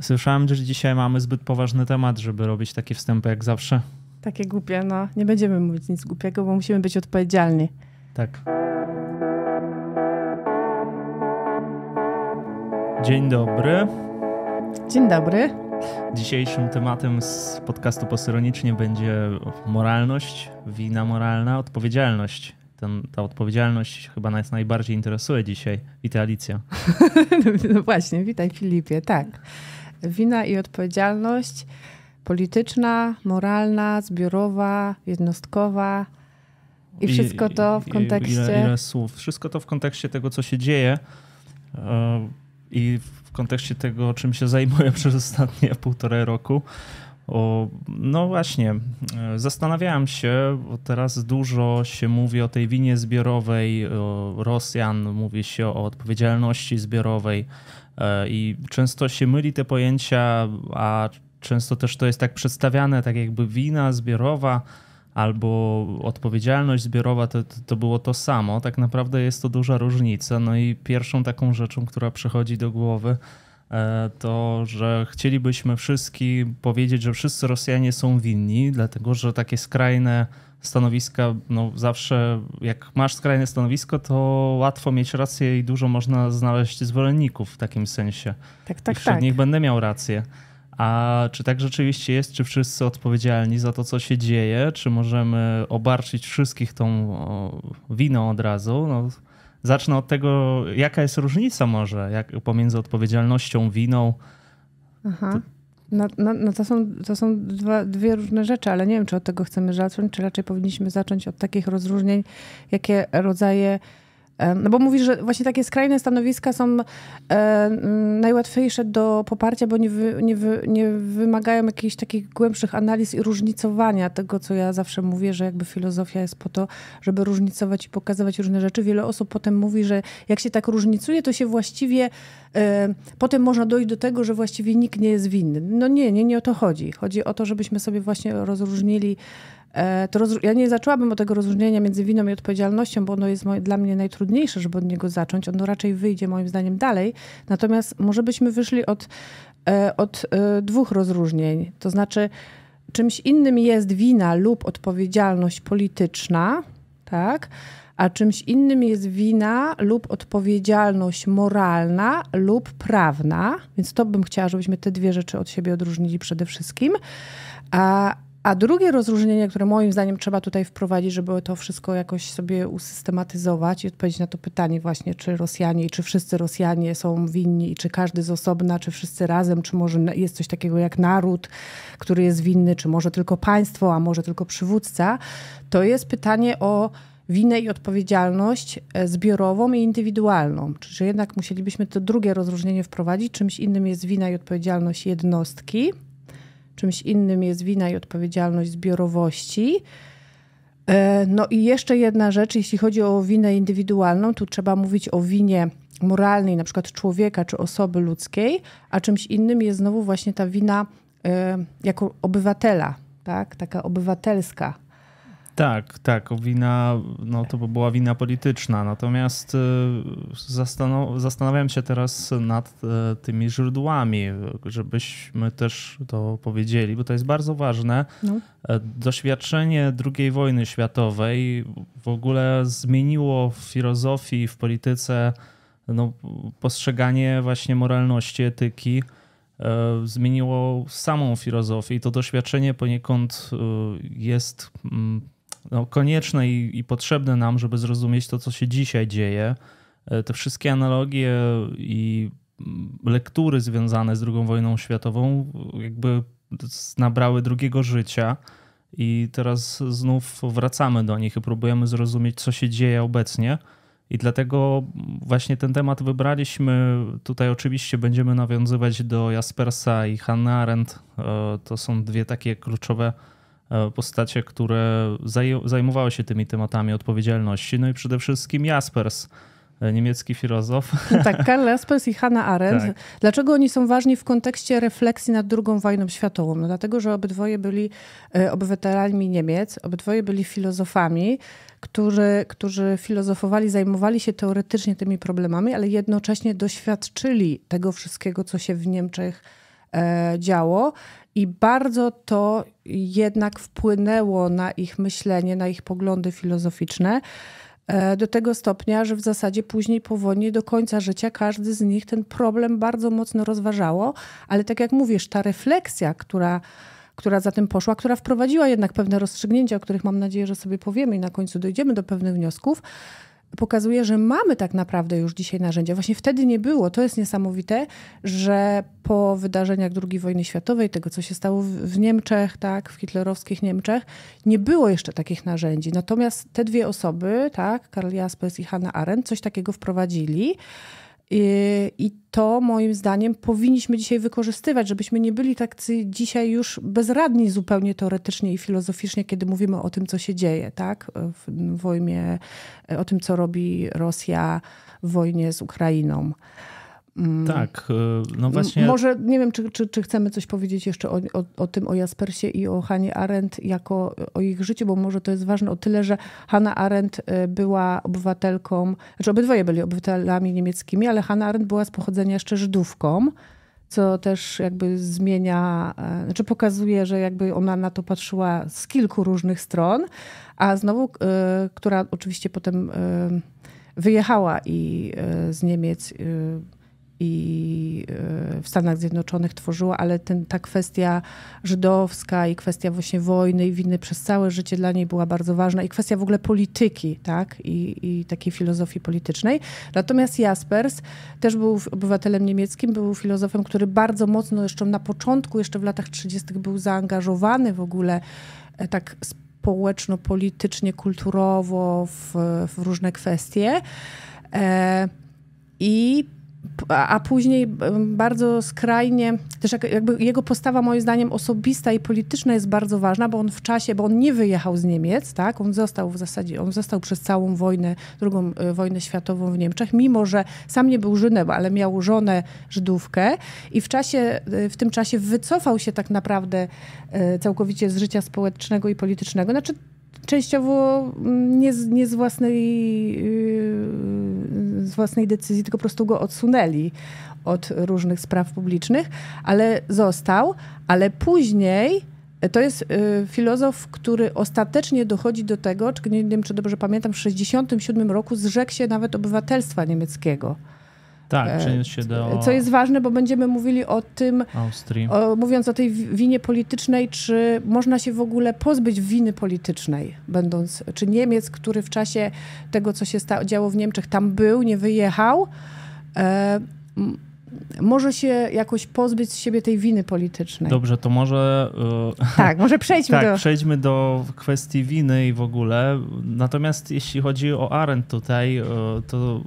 Słyszałem, że dzisiaj mamy zbyt poważny temat, żeby robić takie wstępy jak zawsze. Takie głupie, no nie będziemy mówić nic głupiego, bo musimy być odpowiedzialni. Tak. Dzień dobry. Dzień dobry. Dzisiejszym tematem z podcastu Posyronicznie będzie moralność, wina moralna, odpowiedzialność. Ten, ta odpowiedzialność chyba nas najbardziej interesuje dzisiaj. Witaj Alicja. no właśnie, witaj Filipie, tak. Wina i odpowiedzialność polityczna, moralna, zbiorowa, jednostkowa i wszystko to w kontekście. Ile, ile słów? Wszystko to w kontekście tego, co się dzieje e, i w kontekście tego, czym się zajmuję przez ostatnie półtorej roku. O, no właśnie, e, zastanawiałem się, bo teraz dużo się mówi o tej winie zbiorowej Rosjan, mówi się o odpowiedzialności zbiorowej E, I często się myli te pojęcia, a często też to jest tak przedstawiane, tak jakby wina zbiorowa albo odpowiedzialność zbiorowa to, to było to samo. Tak naprawdę jest to duża różnica. No i pierwszą taką rzeczą, która przychodzi do głowy, e, to, że chcielibyśmy wszystkim powiedzieć, że wszyscy Rosjanie są winni, dlatego że takie skrajne stanowiska, no zawsze jak masz skrajne stanowisko, to łatwo mieć rację i dużo można znaleźć zwolenników w takim sensie. Tak, tak, I wśród tak. nich będę miał rację. A czy tak rzeczywiście jest? Czy wszyscy odpowiedzialni za to, co się dzieje? Czy możemy obarczyć wszystkich tą winą od razu? No, zacznę od tego, jaka jest różnica może jak, pomiędzy odpowiedzialnością, winą. Aha. No, no, no, to są, to są dwa, dwie różne rzeczy, ale nie wiem, czy od tego chcemy zacząć, czy raczej powinniśmy zacząć od takich rozróżnień, jakie rodzaje E, no bo mówisz, że właśnie takie skrajne stanowiska są e, najłatwiejsze do poparcia, bo nie, wy, nie, wy, nie wymagają jakichś takich głębszych analiz i różnicowania tego, co ja zawsze mówię, że jakby filozofia jest po to, żeby różnicować i pokazywać różne rzeczy. Wiele osób potem mówi, że jak się tak różnicuje, to się właściwie e, potem można dojść do tego, że właściwie nikt nie jest winny. No nie, nie, nie o to chodzi. Chodzi o to, żebyśmy sobie właśnie rozróżnili E, to roz... ja nie zaczęłabym od tego rozróżnienia między winą i odpowiedzialnością, bo ono jest dla mnie najtrudniejsze, żeby od niego zacząć. Ono raczej wyjdzie moim zdaniem dalej. Natomiast może byśmy wyszli od, e, od e, dwóch rozróżnień. To znaczy, czymś innym jest wina lub odpowiedzialność polityczna, tak? A czymś innym jest wina lub odpowiedzialność moralna lub prawna. Więc to bym chciała, żebyśmy te dwie rzeczy od siebie odróżnili przede wszystkim. A, a drugie rozróżnienie, które moim zdaniem trzeba tutaj wprowadzić, żeby to wszystko jakoś sobie usystematyzować i odpowiedzieć na to pytanie właśnie, czy Rosjanie i czy wszyscy Rosjanie są winni i czy każdy z osobna, czy wszyscy razem, czy może jest coś takiego jak naród, który jest winny, czy może tylko państwo, a może tylko przywódca, to jest pytanie o winę i odpowiedzialność e, zbiorową i indywidualną. Czy jednak musielibyśmy to drugie rozróżnienie wprowadzić? Czymś innym jest wina i odpowiedzialność jednostki, czymś innym jest wina i odpowiedzialność zbiorowości. E, no i jeszcze jedna rzecz, jeśli chodzi o winę indywidualną, tu trzeba mówić o winie moralnej, na przykład człowieka czy osoby ludzkiej, a czymś innym jest znowu właśnie ta wina e, jako obywatela, tak? taka obywatelska, tak, tak. Wina, no to była wina polityczna. Natomiast y, zastanawiam się teraz nad y, tymi źródłami, żebyśmy też to powiedzieli, bo to jest bardzo ważne. No. E, doświadczenie II wojny światowej w ogóle zmieniło w filozofii, w polityce no, postrzeganie właśnie moralności, etyki e, zmieniło samą filozofię i to doświadczenie poniekąd y, jest mm, no, konieczne i, i potrzebne nam, żeby zrozumieć to, co się dzisiaj dzieje. E, te wszystkie analogie i mm, lektury związane z II wojną światową jakby nabrały drugiego życia i teraz znów wracamy do nich i próbujemy zrozumieć, co się dzieje obecnie. I dlatego właśnie ten temat wybraliśmy. Tutaj oczywiście będziemy nawiązywać do Jaspersa i Hannah Arendt. E, to są dwie takie kluczowe E, postacie, które zaj zajmowały się tymi tematami odpowiedzialności. No i przede wszystkim Jaspers, e, niemiecki filozof. No tak, Karl Jaspers i Hannah Arendt. Tak. Dlaczego oni są ważni w kontekście refleksji nad II wojną światową? No dlatego, że obydwoje byli e, obywatelami Niemiec, obydwoje byli filozofami, którzy, którzy filozofowali, zajmowali się teoretycznie tymi problemami, ale jednocześnie doświadczyli tego wszystkiego, co się w Niemczech E, działo. I bardzo to jednak wpłynęło na ich myślenie, na ich poglądy filozoficzne, e, do tego stopnia, że w zasadzie później, po wojnie, do końca życia każdy z nich ten problem bardzo mocno rozważało. Ale tak jak mówisz, ta refleksja, która, która za tym poszła, która wprowadziła jednak pewne rozstrzygnięcia, o których mam nadzieję, że sobie powiemy i na końcu dojdziemy do pewnych wniosków, pokazuje, że mamy tak naprawdę już dzisiaj narzędzia. Właśnie wtedy nie było. To jest niesamowite, że po wydarzeniach II wojny światowej, tego co się stało w Niemczech, tak, w hitlerowskich Niemczech, nie było jeszcze takich narzędzi. Natomiast te dwie osoby, tak, Karl Jaspers i Hannah Arendt, coś takiego wprowadzili. I to moim zdaniem powinniśmy dzisiaj wykorzystywać, żebyśmy nie byli tak dzisiaj już bezradni zupełnie teoretycznie i filozoficznie, kiedy mówimy o tym, co się dzieje tak? w wojnie, e, o tym, co robi Rosja w wojnie z Ukrainą. Tak, e, no właśnie. Może nie wiem, czy, czy, czy chcemy coś powiedzieć jeszcze o, o, o, tym, o Jaspersie i o Hanie Arendt, jako o ich życiu, bo może to jest ważne o tyle, że Hanna Arendt e, była obywatelką, znaczy obydwoje byli obywatelami niemieckimi, ale Hanna Arendt była z pochodzenia jeszcze Żydówką, co też jakby zmienia, e, znaczy pokazuje, że jakby ona na to patrzyła z kilku różnych stron, a znowu, która oczywiście potem wyjechała i z Niemiec i e, w Stanach Zjednoczonych tworzyła, ale ten, ta kwestia żydowska i kwestia właśnie wojny i winy przez całe życie dla niej była bardzo ważna i kwestia w ogóle polityki tak? I, i takiej filozofii politycznej. Natomiast Jaspers też był obywatelem niemieckim, był filozofem, który bardzo mocno jeszcze na początku, jeszcze w latach 30. był zaangażowany w ogóle e, tak społeczno-politycznie, kulturowo w, w różne kwestie. E, I a później bardzo skrajnie, też jakby jego postawa moim zdaniem osobista i polityczna jest bardzo ważna, bo on w czasie, bo on nie wyjechał z Niemiec, tak, on został w zasadzie, on został przez całą wojnę, drugą e, wojnę światową w Niemczech, mimo że sam nie był Żydem, ale miał żonę Żydówkę i w czasie, e, w tym czasie wycofał się tak naprawdę e, całkowicie z życia społecznego i politycznego, znaczy częściowo mm, nie z, nie z własnej y, z własnej decyzji, tylko po prostu go odsunęli od różnych spraw publicznych, ale został, ale później e, to jest e, filozof, który ostatecznie dochodzi do tego, czy nie wiem, czy dobrze pamiętam, w 1967 roku zrzekł się nawet obywatelstwa niemieckiego. Tak, e, przeniósł się do. Co jest ważne, bo będziemy mówili o tym, Austrii. O, mówiąc o tej winie politycznej, czy można się w ogóle pozbyć winy politycznej, będąc, czy Niemiec, który w czasie tego, co się działo w Niemczech, tam był, nie wyjechał. E, może się jakoś pozbyć z siebie tej winy politycznej. Dobrze, to może. E, tak, może przejdźmy tak, do. Przejdźmy do kwestii winy i w ogóle. Natomiast jeśli chodzi o Arendt tutaj, e, to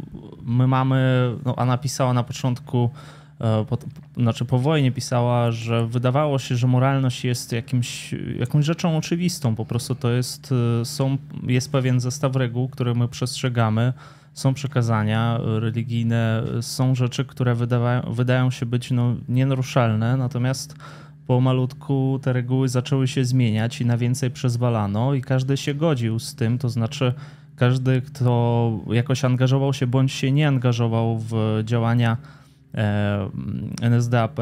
my mamy. No, a pisała na początku. E, po, znaczy po wojnie pisała, że wydawało się, że moralność jest jakimś, jakąś rzeczą oczywistą. Po prostu to jest, są, jest pewien zestaw reguł, które my przestrzegamy są przekazania religijne, są rzeczy, które wydają się być no, nienaruszalne, natomiast po malutku te reguły zaczęły się zmieniać i na więcej przezwalano i każdy się godził z tym, to znaczy każdy, kto jakoś angażował się bądź się nie angażował w działania e, NSDAP.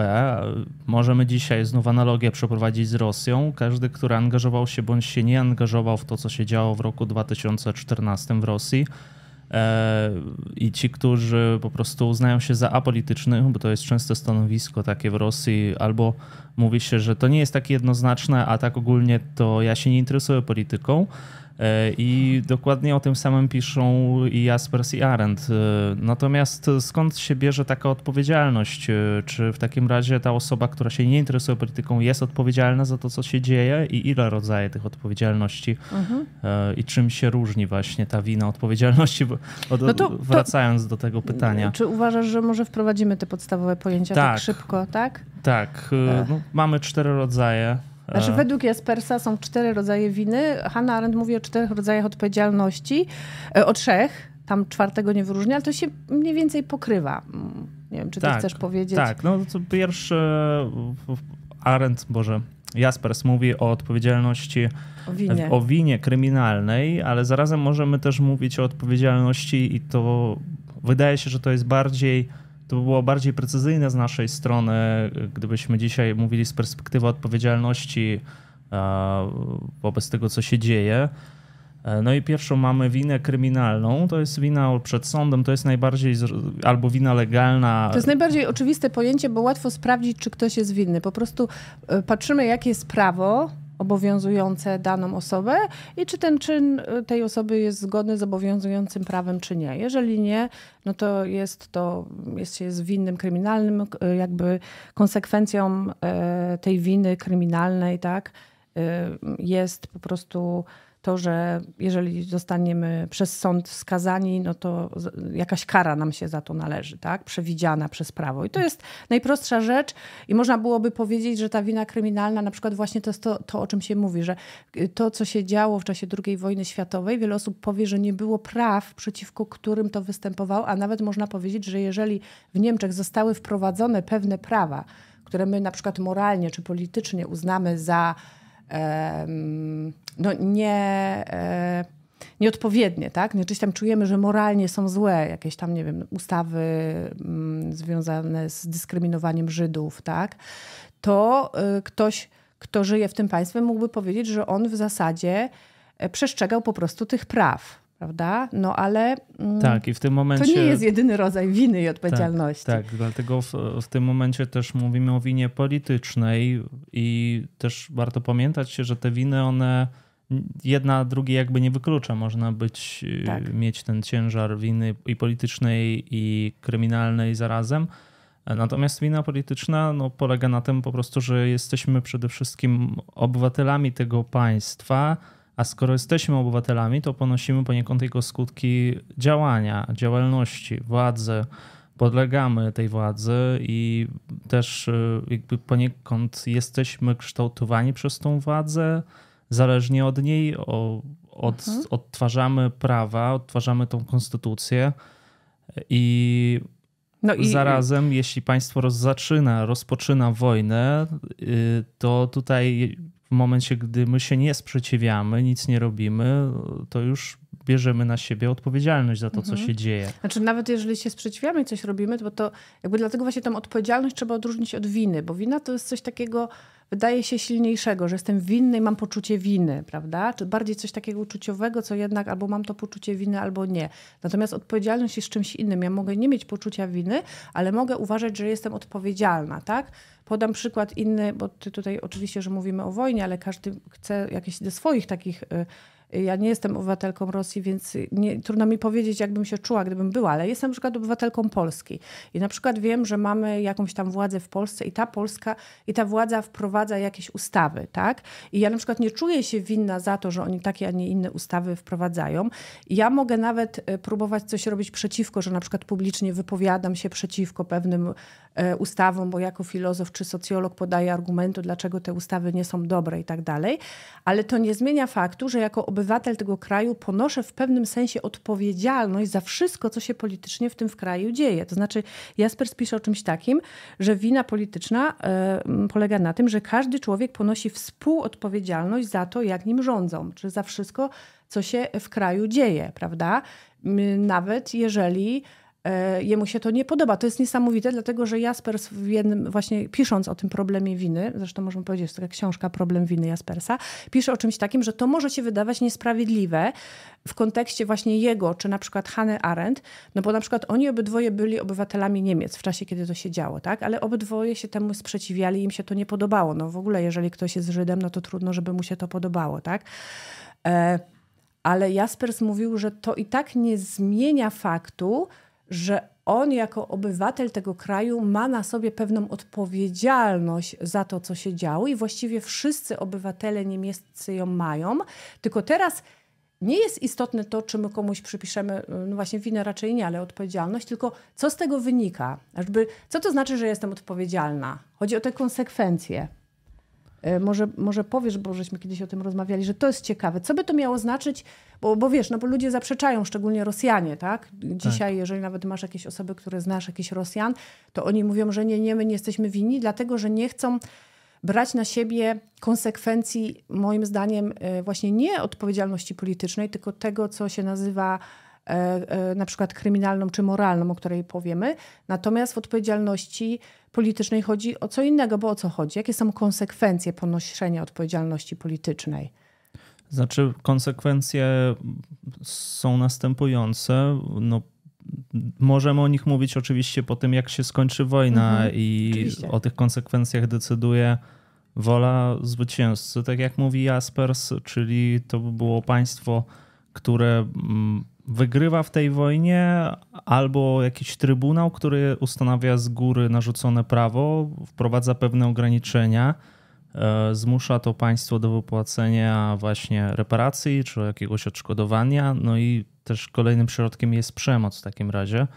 Możemy dzisiaj znów analogię przeprowadzić z Rosją. Każdy, który angażował się bądź się nie angażował w to, co się działo w roku 2014 w Rosji, E, I ci, którzy po prostu uznają się za apolitycznych, bo to jest często stanowisko takie w Rosji, albo mówi się, że to nie jest takie jednoznaczne, a tak ogólnie to ja się nie interesuję polityką, E, I dokładnie o tym samym piszą i Jaspers i Arendt. E, natomiast skąd się bierze taka odpowiedzialność? E, czy w takim razie ta osoba, która się nie interesuje polityką, jest odpowiedzialna za to, co się dzieje i ile rodzaje tych odpowiedzialności mhm. i czym się różni właśnie ta wina odpowiedzialności? Od, no to, wracając to, do tego pytania. Czy uważasz, że może wprowadzimy te podstawowe pojęcia tak, tak szybko, tak? Tak. No, mamy cztery rodzaje znaczy, według Jaspersa są cztery rodzaje winy. Hannah Arendt mówi o czterech rodzajach odpowiedzialności, e, o trzech, tam czwartego nie wyróżnia, ale to się mniej więcej pokrywa. Mm, nie wiem, czy tak, chcesz powiedzieć. Tak, no to pierwszy Arendt, Boże, Jaspers mówi o odpowiedzialności o winie. o winie kryminalnej, ale zarazem możemy też mówić o odpowiedzialności i to wydaje się, że to jest bardziej to by było bardziej precyzyjne z naszej strony, gdybyśmy dzisiaj mówili z perspektywy odpowiedzialności e, wobec tego, co się dzieje. E, no i pierwszą mamy winę kryminalną, to jest wina przed sądem, to jest najbardziej, albo wina legalna. To jest najbardziej oczywiste pojęcie, bo łatwo sprawdzić, czy ktoś jest winny. Po prostu e, patrzymy, jakie jest prawo, obowiązujące daną osobę i czy ten czyn y, tej osoby jest zgodny z obowiązującym prawem, czy nie. Jeżeli nie, no to jest to, jest się z winnym kryminalnym, y, jakby konsekwencją e, tej winy kryminalnej, tak, y, jest po prostu to, że jeżeli zostaniemy przez sąd skazani, no to jakaś kara nam się za to należy, tak? Przewidziana przez prawo. I to jest najprostsza rzecz i można byłoby powiedzieć, że ta wina kryminalna, na przykład właśnie to jest to, to o czym się mówi, że y, to, co się działo w czasie II wojny światowej, wiele osób powie, że nie było praw, przeciwko którym to występowało, a nawet można powiedzieć, że jeżeli w Niemczech zostały wprowadzone pewne prawa, które my na przykład moralnie czy politycznie uznamy za no nie e, nieodpowiednie, tak? Czyli znaczy, tam czujemy, że moralnie są złe jakieś tam, nie wiem, ustawy mm, związane z dyskryminowaniem Żydów, tak? To y, ktoś, kto żyje w tym państwie, mógłby powiedzieć, że on w zasadzie e, przestrzegał po prostu tych praw prawda? No ale. Mm, tak, i w tym momencie. To nie jest jedyny rodzaj winy i tak, odpowiedzialności. Tak, tak dlatego w, w, tym momencie też mówimy o winie politycznej i też warto pamiętać się, że te winy one. Jedna drugiej jakby nie wyklucza. Można być, y, tak. mieć ten ciężar winy i politycznej, i kryminalnej zarazem. Natomiast wina polityczna no, polega na tym po prostu, że jesteśmy przede wszystkim obywatelami tego państwa, a skoro jesteśmy obywatelami, to ponosimy poniekąd jego skutki działania, działalności, władzy. Podlegamy tej władzy i też y, jakby poniekąd jesteśmy kształtowani przez tą władzę, zależnie od niej, od, mhm. odtwarzamy prawa, odtwarzamy tą konstytucję i no i... Zarazem, jeśli państwo roz, zaczyna, rozpoczyna wojnę, y, to tutaj w momencie, gdy my się nie sprzeciwiamy, nic nie robimy, to już bierzemy na siebie odpowiedzialność za to, mhm. co się dzieje. Znaczy, nawet jeżeli się sprzeciwiamy i coś robimy, to, to jakby dlatego właśnie tą odpowiedzialność trzeba odróżnić od winy, bo wina to jest coś takiego wydaje się silniejszego, że jestem winny i mam poczucie winy, prawda? Czy bardziej coś takiego uczuciowego, co jednak albo mam to poczucie winy, albo nie. Natomiast odpowiedzialność jest czymś innym. Ja mogę nie mieć poczucia winy, ale mogę uważać, że jestem odpowiedzialna, tak? Podam przykład inny, bo ty tutaj oczywiście, że mówimy o wojnie, ale każdy chce jakieś swoich takich. Y, ja nie jestem obywatelką Rosji, więc nie, trudno mi powiedzieć, jakbym się czuła, gdybym była, ale jestem na przykład obywatelką Polski. I na przykład wiem, że mamy jakąś tam władzę w Polsce i ta Polska i ta władza wprowadza jakieś ustawy, tak? I ja na przykład nie czuję się winna za to, że oni takie, a nie inne ustawy wprowadzają. I ja mogę nawet e, próbować coś robić przeciwko, że na przykład publicznie wypowiadam się przeciwko pewnym E, ustawą, bo jako filozof czy socjolog podaje argumenty, dlaczego te ustawy nie są dobre i tak dalej, ale to nie zmienia faktu, że jako obywatel tego kraju ponoszę w pewnym sensie odpowiedzialność za wszystko, co się politycznie w tym kraju dzieje. To znaczy, Jasper pisze o czymś takim, że wina polityczna e, polega na tym, że każdy człowiek ponosi współodpowiedzialność za to, jak nim rządzą, czy za wszystko, co się w kraju dzieje, prawda? Nawet jeżeli E, jemu się to nie podoba. To jest niesamowite, dlatego że Jaspers w jednym, właśnie pisząc o tym problemie winy, zresztą możemy powiedzieć, że to taka książka Problem winy Jaspersa, pisze o czymś takim, że to może się wydawać niesprawiedliwe w kontekście właśnie jego, czy na przykład Hannah Arendt, no bo na przykład oni obydwoje byli obywatelami Niemiec w czasie, kiedy to się działo, tak? Ale obydwoje się temu sprzeciwiali, im się to nie podobało. No w ogóle, jeżeli ktoś jest Żydem, no to trudno, żeby mu się to podobało, tak? E ale Jaspers mówił, że to i tak nie zmienia faktu, że on jako obywatel tego kraju ma na sobie pewną odpowiedzialność za to, co się działo i właściwie wszyscy obywatele niemieccy ją mają, tylko teraz nie jest istotne to, czy my komuś przypiszemy, y, no właśnie winę raczej nie, ale odpowiedzialność, tylko co z tego wynika? Jakby, co to znaczy, że jestem odpowiedzialna? Chodzi o te konsekwencje. E, może, może powiesz, bo żeśmy kiedyś o tym rozmawiali, że to jest ciekawe. Co by to miało znaczyć? Bo, bo wiesz, no bo ludzie zaprzeczają, szczególnie Rosjanie, tak? Dzisiaj, tak. jeżeli nawet masz jakieś osoby, które znasz, jakiś Rosjan, to oni mówią, że nie, nie, my nie jesteśmy winni, dlatego że nie chcą brać na siebie konsekwencji, moim zdaniem, e, właśnie nie odpowiedzialności politycznej, tylko tego, co się nazywa e, na przykład kryminalną czy moralną, o której powiemy, natomiast w odpowiedzialności politycznej chodzi o co innego, bo o co chodzi? Jakie są konsekwencje ponoszenia odpowiedzialności politycznej? Znaczy, konsekwencje są następujące. No, możemy o nich mówić oczywiście po tym, jak się skończy wojna, mhm, i oczywiście. o tych konsekwencjach decyduje wola zwycięzcy. Tak jak mówi Jaspers, czyli to było państwo, które mm, wygrywa w tej wojnie, albo jakiś trybunał, który ustanawia z góry narzucone prawo, wprowadza pewne ograniczenia, e, zmusza to państwo do wypłacenia właśnie reparacji czy jakiegoś odszkodowania. No i też kolejnym środkiem jest przemoc w takim razie,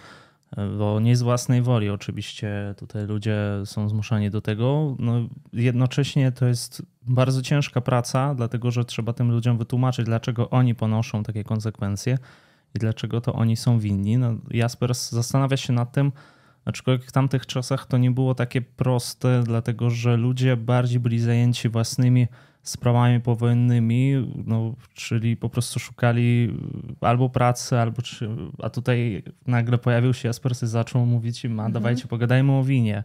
e, bo nie z własnej woli oczywiście tutaj ludzie są zmuszani do tego. No, jednocześnie to jest bardzo ciężka praca, dlatego że trzeba tym ludziom wytłumaczyć, dlaczego oni ponoszą takie konsekwencje i dlaczego to oni są winni. No, Jasper zastanawia się nad tym, aczkolwiek w tamtych czasach to nie było takie proste, dlatego że ludzie bardziej byli zajęci własnymi sprawami powojennymi, no, czyli po prostu szukali y, albo pracy, albo czy, a tutaj nagle pojawił się Jasper i zaczął mówić im, mhm. a dawajcie, pogadajmy o winie.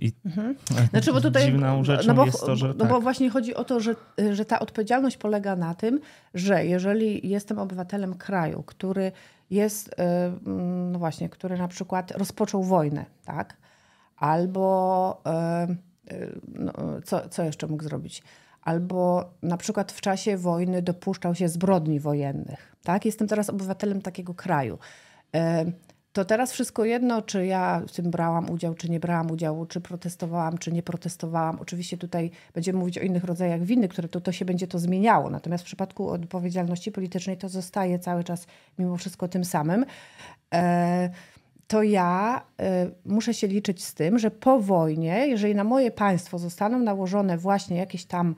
I mhm. E, znaczy, bo tutaj, dziwną rzeczą no bo, jest to, że... No tak. bo właśnie chodzi o to, że, że ta odpowiedzialność polega na tym, że jeżeli jestem obywatelem kraju, który jest, e, mm, no właśnie, który na przykład rozpoczął wojnę, tak? Albo e, no, co, co jeszcze mógł zrobić? Albo na przykład w czasie wojny dopuszczał się zbrodni wojennych, tak? Jestem teraz obywatelem takiego kraju to teraz wszystko jedno, czy ja w tym brałam udział, czy nie brałam udziału, czy protestowałam, czy nie protestowałam. Oczywiście tutaj będziemy mówić o innych rodzajach winy, które to, to się będzie to zmieniało. Natomiast w przypadku odpowiedzialności politycznej to zostaje cały czas mimo wszystko tym samym. E, to ja e, muszę się liczyć z tym, że po wojnie, jeżeli na moje państwo zostaną nałożone właśnie jakieś tam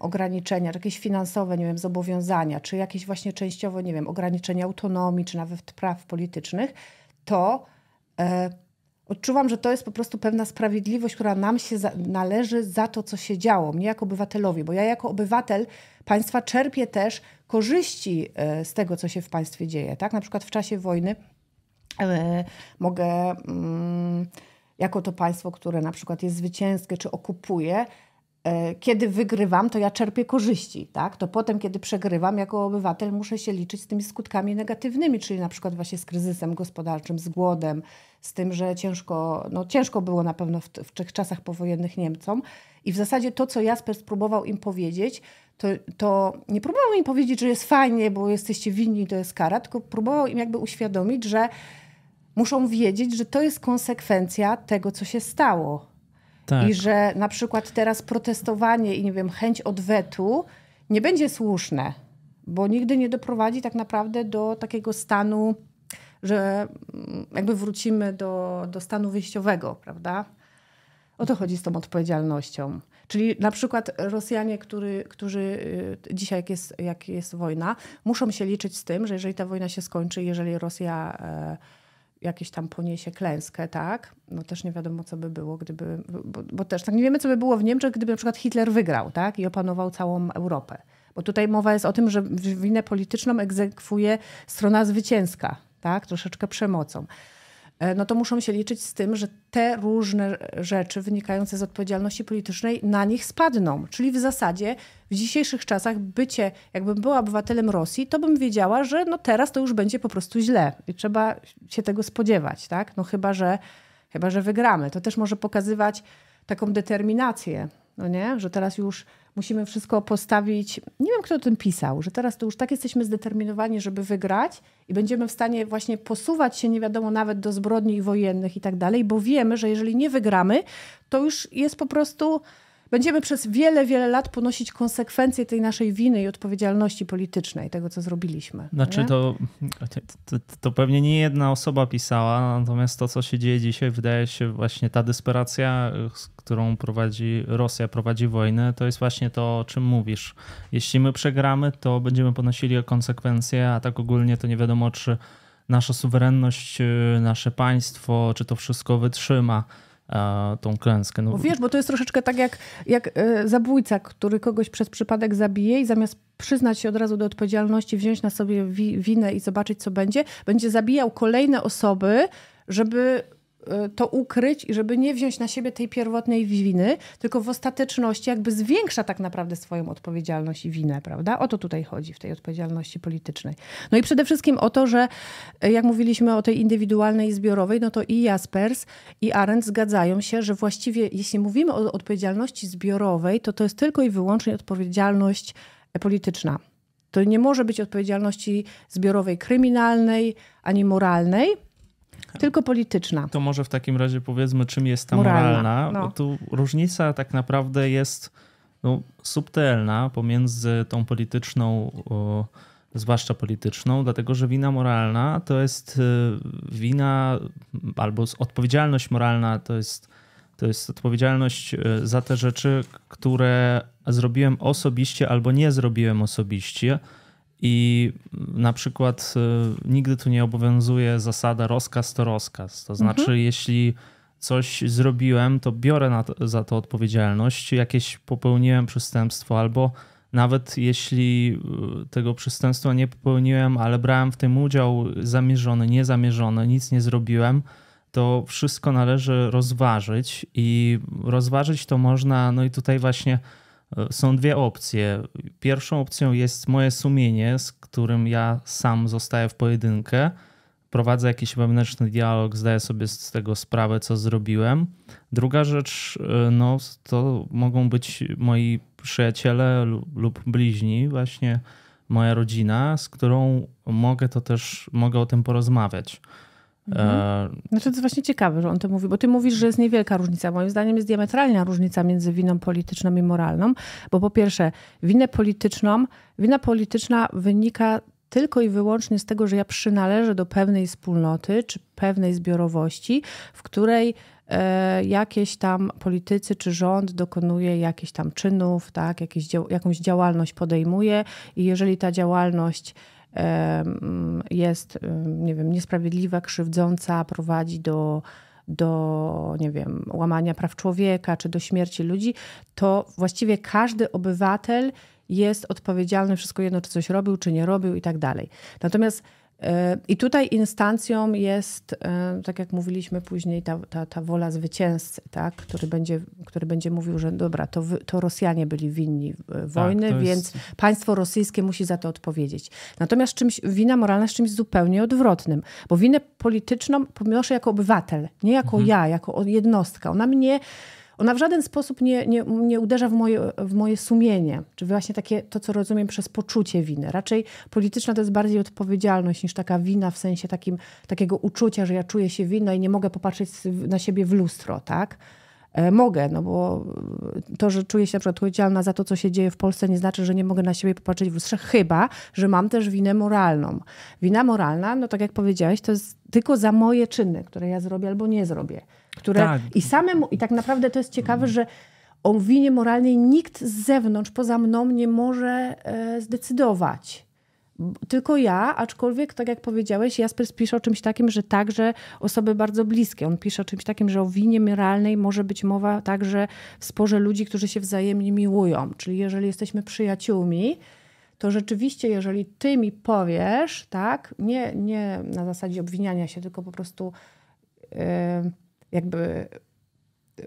ograniczenia, jakieś finansowe, nie wiem, zobowiązania, czy jakieś właśnie częściowo, nie wiem, ograniczenia autonomii, czy nawet praw politycznych, to e, odczuwam, że to jest po prostu pewna sprawiedliwość, która nam się za należy za to, co się działo, mnie jako obywatelowi, bo ja jako obywatel państwa czerpię też korzyści e, z tego, co się w państwie dzieje. Tak? Na przykład w czasie wojny e, mogę, mm, jako to państwo, które na przykład jest zwycięskie czy okupuje, E, kiedy wygrywam, to ja czerpię korzyści, tak? To potem, kiedy przegrywam, jako obywatel muszę się liczyć z tymi skutkami negatywnymi, czyli na przykład właśnie z kryzysem gospodarczym, z głodem, z tym, że ciężko, no ciężko było na pewno w, w tych czasach powojennych Niemcom. I w zasadzie to, co Jasper spróbował im powiedzieć, to, to nie próbował im powiedzieć, że jest fajnie, bo jesteście winni, to jest kara, tylko próbował im jakby uświadomić, że muszą wiedzieć, że to jest konsekwencja tego, co się stało tak. I że na przykład teraz protestowanie i nie wiem, chęć odwetu nie będzie słuszne, bo nigdy nie doprowadzi tak naprawdę do takiego stanu, że mm, jakby wrócimy do, do stanu wyjściowego, prawda? O to chodzi z tą odpowiedzialnością. Czyli na przykład Rosjanie, który, którzy y, dzisiaj, jak jest, jak jest wojna, muszą się liczyć z tym, że jeżeli ta wojna się skończy, jeżeli Rosja. E, jakieś tam poniesie klęskę, tak? No też nie wiadomo, co by było, gdyby, bo, bo, też tak nie wiemy, co by było w Niemczech, gdyby na przykład Hitler wygrał, tak? I opanował całą Europę. Bo tutaj mowa jest o tym, że winę polityczną egzekwuje strona zwycięska, tak? Troszeczkę przemocą. E, no to muszą się liczyć z tym, że te różne rzeczy wynikające z odpowiedzialności politycznej na nich spadną. Czyli w zasadzie w dzisiejszych czasach bycie, jakbym była obywatelem Rosji, to bym wiedziała, że no teraz to już będzie po prostu źle i trzeba się tego spodziewać, tak? No chyba, że, chyba, że wygramy. To też może pokazywać taką determinację no nie? Że teraz już musimy wszystko postawić. Nie wiem, kto o tym pisał, że teraz to już tak jesteśmy zdeterminowani, żeby wygrać i będziemy w stanie właśnie posuwać się nie wiadomo nawet do zbrodni wojennych i tak dalej, bo wiemy, że jeżeli nie wygramy, to już jest po prostu będziemy przez wiele, wiele lat ponosić konsekwencje tej naszej winy i odpowiedzialności politycznej, tego co zrobiliśmy. Znaczy to, to, to, pewnie nie jedna osoba pisała, natomiast to co się dzieje dzisiaj, wydaje się właśnie ta desperacja, z którą prowadzi Rosja, prowadzi wojnę, to jest właśnie to, o czym mówisz. Jeśli my przegramy, to będziemy ponosili konsekwencje, a tak ogólnie to nie wiadomo, czy nasza suwerenność, y, nasze państwo, czy to wszystko wytrzyma tą klęskę. No. Bo wiesz, bo to jest troszeczkę tak jak, jak e, zabójca, który kogoś przez przypadek zabije i zamiast przyznać się od razu do odpowiedzialności, wziąć na sobie winę i zobaczyć, co będzie, będzie zabijał kolejne osoby, żeby Y, to ukryć i żeby nie wziąć na siebie tej pierwotnej winy, tylko w ostateczności jakby zwiększa tak naprawdę swoją odpowiedzialność i winę, prawda? O to tutaj chodzi w tej odpowiedzialności politycznej. No i przede wszystkim o to, że y, jak mówiliśmy o tej indywidualnej i zbiorowej, no to i Jaspers i Arendt zgadzają się, że właściwie jeśli mówimy o odpowiedzialności zbiorowej, to to jest tylko i wyłącznie odpowiedzialność e, polityczna. To nie może być odpowiedzialności zbiorowej kryminalnej ani moralnej, tylko polityczna. To może w takim razie powiedzmy, czym jest ta moralna. moralna. No. Tu różnica tak naprawdę jest no, subtelna pomiędzy tą polityczną, o, zwłaszcza polityczną, dlatego że wina moralna to jest y, wina albo odpowiedzialność moralna to jest, to jest odpowiedzialność y, za te rzeczy, które zrobiłem osobiście albo nie zrobiłem osobiście i na przykład y, nigdy tu nie obowiązuje zasada rozkaz to rozkaz. To mhm. znaczy, mhm. jeśli coś zrobiłem, to biorę to, za to odpowiedzialność, jakieś popełniłem przestępstwo, albo nawet jeśli y, tego przestępstwa nie popełniłem, ale brałem w tym udział zamierzony, niezamierzony, nic nie zrobiłem, to wszystko należy rozważyć i rozważyć to można, no i tutaj właśnie są dwie opcje. Pierwszą opcją jest moje sumienie, z którym ja sam zostaję w pojedynkę. Prowadzę jakiś wewnętrzny dialog, zdaję sobie z tego sprawę, co zrobiłem. Druga rzecz, y, no, to mogą być moi przyjaciele lub bliźni, właśnie moja rodzina, z którą mogę to też, mogę o tym porozmawiać. Mhm. E, znaczy to jest właśnie ciekawe, że on to mówi, bo ty mówisz, że jest niewielka różnica. Moim zdaniem jest diametralna różnica między winą polityczną i moralną, bo po pierwsze, winę polityczną, wina polityczna wynika tylko i wyłącznie z tego, że ja przynależę do pewnej wspólnoty czy pewnej zbiorowości, w której e, jakieś tam politycy czy rząd dokonuje jakichś tam czynów, tak, jakieś, jakąś działalność podejmuje i jeżeli ta działalność jest, nie wiem, niesprawiedliwa, krzywdząca, prowadzi do do, nie wiem, łamania praw człowieka czy do śmierci ludzi, to właściwie każdy obywatel jest odpowiedzialny, wszystko jedno, czy coś robił, czy nie robił i tak dalej. Natomiast i tutaj instancją jest, e, tak jak mówiliśmy później, ta, ta, ta wola zwycięzcy, tak? który, będzie, który będzie mówił, że dobra, to, to Rosjanie byli winni e, tak, wojny, tak, więc państwo rosyjskie musi za to odpowiedzieć. Natomiast czymś, wina moralna jest czymś zupełnie odwrotnym, bo winę polityczną ponoszę jako obywatel, nie jako mhm. ja, jako jednostka. Ona mnie ona w żaden sposób nie, nie, nie uderza w moje, w moje sumienie, czy właśnie takie to, co rozumiem przez poczucie winy. Raczej polityczna to jest bardziej odpowiedzialność niż taka wina w sensie takim, takiego uczucia, że ja czuję się winna i nie mogę popatrzeć na siebie w lustro, tak? E, mogę, no bo to, że czuję się na przykład odpowiedzialna za to, co się dzieje w Polsce, nie znaczy, że nie mogę na siebie popatrzeć w lustrze, chyba, że mam też winę moralną. Wina moralna, no tak jak powiedziałeś, to jest tylko za moje czyny, które ja zrobię albo nie zrobię które tak. i samemu, i tak naprawdę to jest ciekawe, że o winie moralnej nikt z zewnątrz, poza mną, nie może e, zdecydować. Tylko ja, aczkolwiek, tak jak powiedziałeś, Jasper pisze o czymś takim, że także osoby bardzo bliskie. On pisze o czymś takim, że o winie moralnej może być mowa także w sporze ludzi, którzy się wzajemnie miłują. Czyli jeżeli jesteśmy przyjaciółmi, to rzeczywiście, jeżeli ty mi powiesz, tak, nie, nie na zasadzie obwiniania się, tylko po prostu. Yy, jakby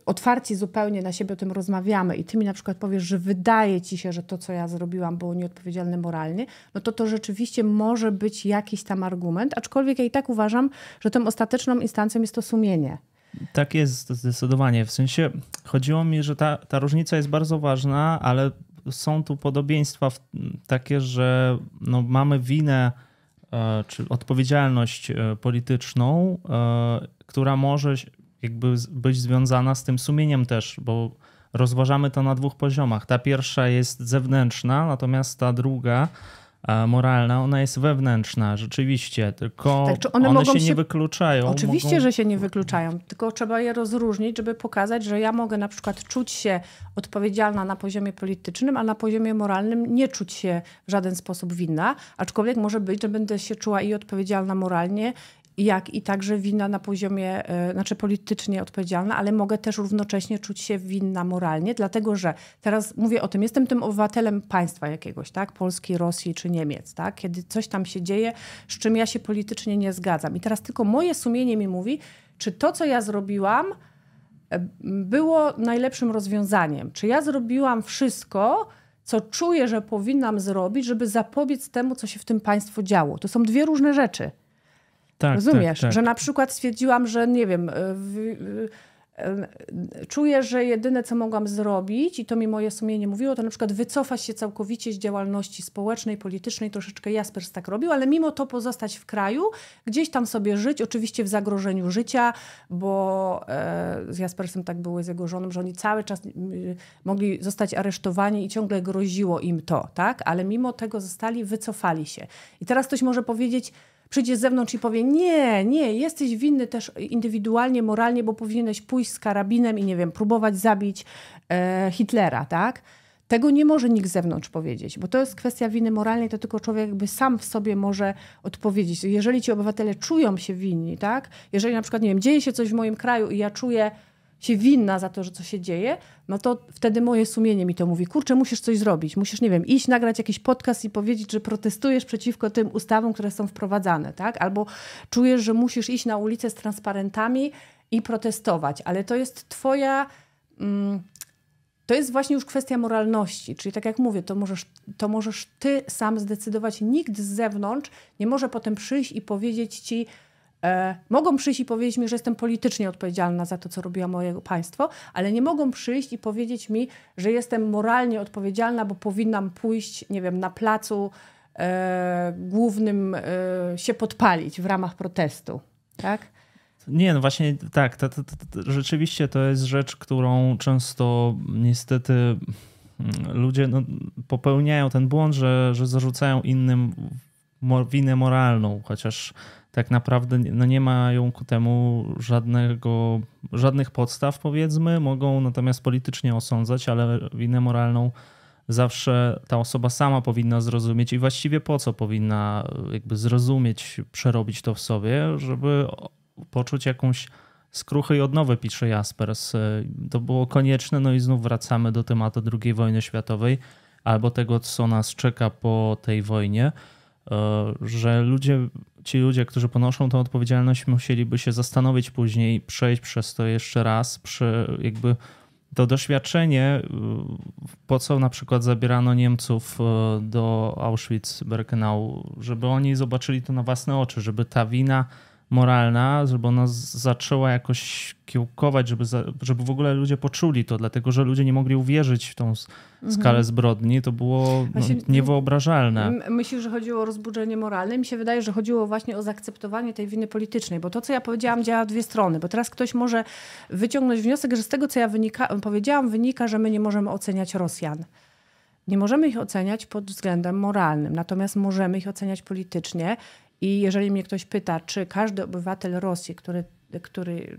otwarci zupełnie na siebie o tym rozmawiamy i ty mi na przykład powiesz, że wydaje ci się, że to, co ja zrobiłam, było nieodpowiedzialne moralnie, no to to rzeczywiście może być jakiś tam argument, aczkolwiek ja i tak uważam, że tą ostateczną instancją jest to sumienie. Tak jest zdecydowanie. W sensie chodziło mi, że ta, ta różnica jest bardzo ważna, ale są tu podobieństwa w, takie, że no, mamy winę e, czy odpowiedzialność e, polityczną, e, która może jakby być związana z tym sumieniem też, bo rozważamy to na dwóch poziomach. Ta pierwsza jest zewnętrzna, natomiast ta druga e, moralna, ona jest wewnętrzna, rzeczywiście, tylko tak, one, one się, się, nie wykluczają. Oczywiście, mogą... że się nie wykluczają, tylko trzeba je rozróżnić, żeby pokazać, że ja mogę na przykład czuć się odpowiedzialna na poziomie politycznym, a na poziomie moralnym nie czuć się w żaden sposób winna, aczkolwiek może być, że będę się czuła i odpowiedzialna moralnie jak i także wina na poziomie, e, znaczy politycznie odpowiedzialna, ale mogę też równocześnie czuć się winna moralnie, dlatego że teraz mówię o tym, jestem tym obywatelem państwa jakiegoś, tak, Polski, Rosji czy Niemiec, tak, kiedy coś tam się dzieje, z czym ja się politycznie nie zgadzam. I teraz tylko moje sumienie mi mówi, czy to, co ja zrobiłam, e, było najlepszym rozwiązaniem. Czy ja zrobiłam wszystko, co czuję, że powinnam zrobić, żeby zapobiec temu, co się w tym państwu działo. To są dwie różne rzeczy. Tak, Rozumiesz? Tak, tak. Że na przykład stwierdziłam, że nie wiem, e, w, e, czuję, że jedyne co mogłam zrobić, i to mi moje sumienie mówiło, to na przykład wycofać się całkowicie z działalności społecznej, politycznej. Troszeczkę Jaspers tak robił, ale mimo to pozostać w kraju, gdzieś tam sobie żyć, oczywiście w zagrożeniu życia, bo e, z Jaspersem tak było z jego żoną, że oni cały czas mogli zostać aresztowani i ciągle groziło im to, tak? Ale mimo tego zostali, wycofali się. I teraz ktoś może powiedzieć, przyjdzie z zewnątrz i powie: Nie, nie, jesteś winny też indywidualnie, moralnie, bo powinieneś pójść z karabinem i nie wiem, próbować zabić e, Hitlera, tak? Tego nie może nikt z zewnątrz powiedzieć, bo to jest kwestia winy moralnej, to tylko człowiek jakby sam w sobie może odpowiedzieć. Jeżeli ci obywatele czują się winni, tak? Jeżeli na przykład, nie wiem, dzieje się coś w moim kraju i ja czuję, się winna za to, że co się dzieje, no to wtedy moje sumienie mi to mówi, kurczę, musisz coś zrobić, musisz, nie wiem, iść nagrać jakiś podcast i powiedzieć, że protestujesz przeciwko tym ustawom, które są wprowadzane, tak? Albo czujesz, że musisz iść na ulicę z transparentami i protestować, ale to jest twoja... Mm, to jest właśnie już kwestia moralności, czyli tak jak mówię, to możesz, to możesz ty sam zdecydować, nikt z zewnątrz nie może potem przyjść i powiedzieć ci, E, mogą przyjść i powiedzieć mi, że jestem politycznie odpowiedzialna za to, co robiło moje państwo, ale nie mogą przyjść i powiedzieć mi, że jestem moralnie odpowiedzialna, bo powinnam pójść, nie wiem, na placu e, głównym e, się podpalić w ramach protestu. Tak? Nie, no właśnie tak. To, to, to, rzeczywiście to jest rzecz, którą często niestety mm, ludzie no, popełniają ten błąd, że, że zarzucają innym winę moralną, chociaż tak naprawdę no nie mają ku temu żadnego, żadnych podstaw, powiedzmy. Mogą natomiast politycznie osądzać, ale winę moralną zawsze ta osoba sama powinna zrozumieć i właściwie po co powinna e, jakby zrozumieć, przerobić to w sobie, żeby poczuć jakąś skruchy i odnowę, pisze Jaspers. E, to było konieczne, no i znów wracamy do tematu II wojny światowej albo tego, co nas czeka po tej wojnie. E, że ludzie, ci ludzie, którzy ponoszą tę odpowiedzialność, musieliby się zastanowić później, przejść przez to jeszcze raz, przy jakby to doświadczenie, e, po co na przykład zabierano Niemców e, do Auschwitz-Birkenau, żeby oni zobaczyli to na własne oczy, żeby ta wina moralna, żeby ona zaczęła jakoś kiełkować, żeby, za, żeby w ogóle ludzie poczuli to, dlatego że ludzie nie mogli uwierzyć w tą mhm. skalę zbrodni. To było no, właśnie, niewyobrażalne. Myślisz, że chodziło o rozbudzenie moralne? Mi się wydaje, że chodziło właśnie o zaakceptowanie tej winy politycznej, bo to, co ja powiedziałam, działa dwie strony, bo teraz ktoś może wyciągnąć wniosek, że z tego, co ja wynika, powiedziałam, wynika, że my nie możemy oceniać Rosjan. Nie możemy ich oceniać pod względem moralnym, natomiast możemy ich oceniać politycznie i jeżeli mnie ktoś pyta, czy każdy obywatel Rosji, który który,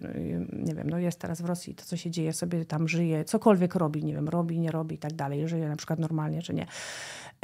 nie wiem, no jest teraz w Rosji, to co się dzieje, sobie tam żyje, cokolwiek robi, nie wiem, robi, nie robi i tak dalej, żyje na przykład normalnie, czy nie.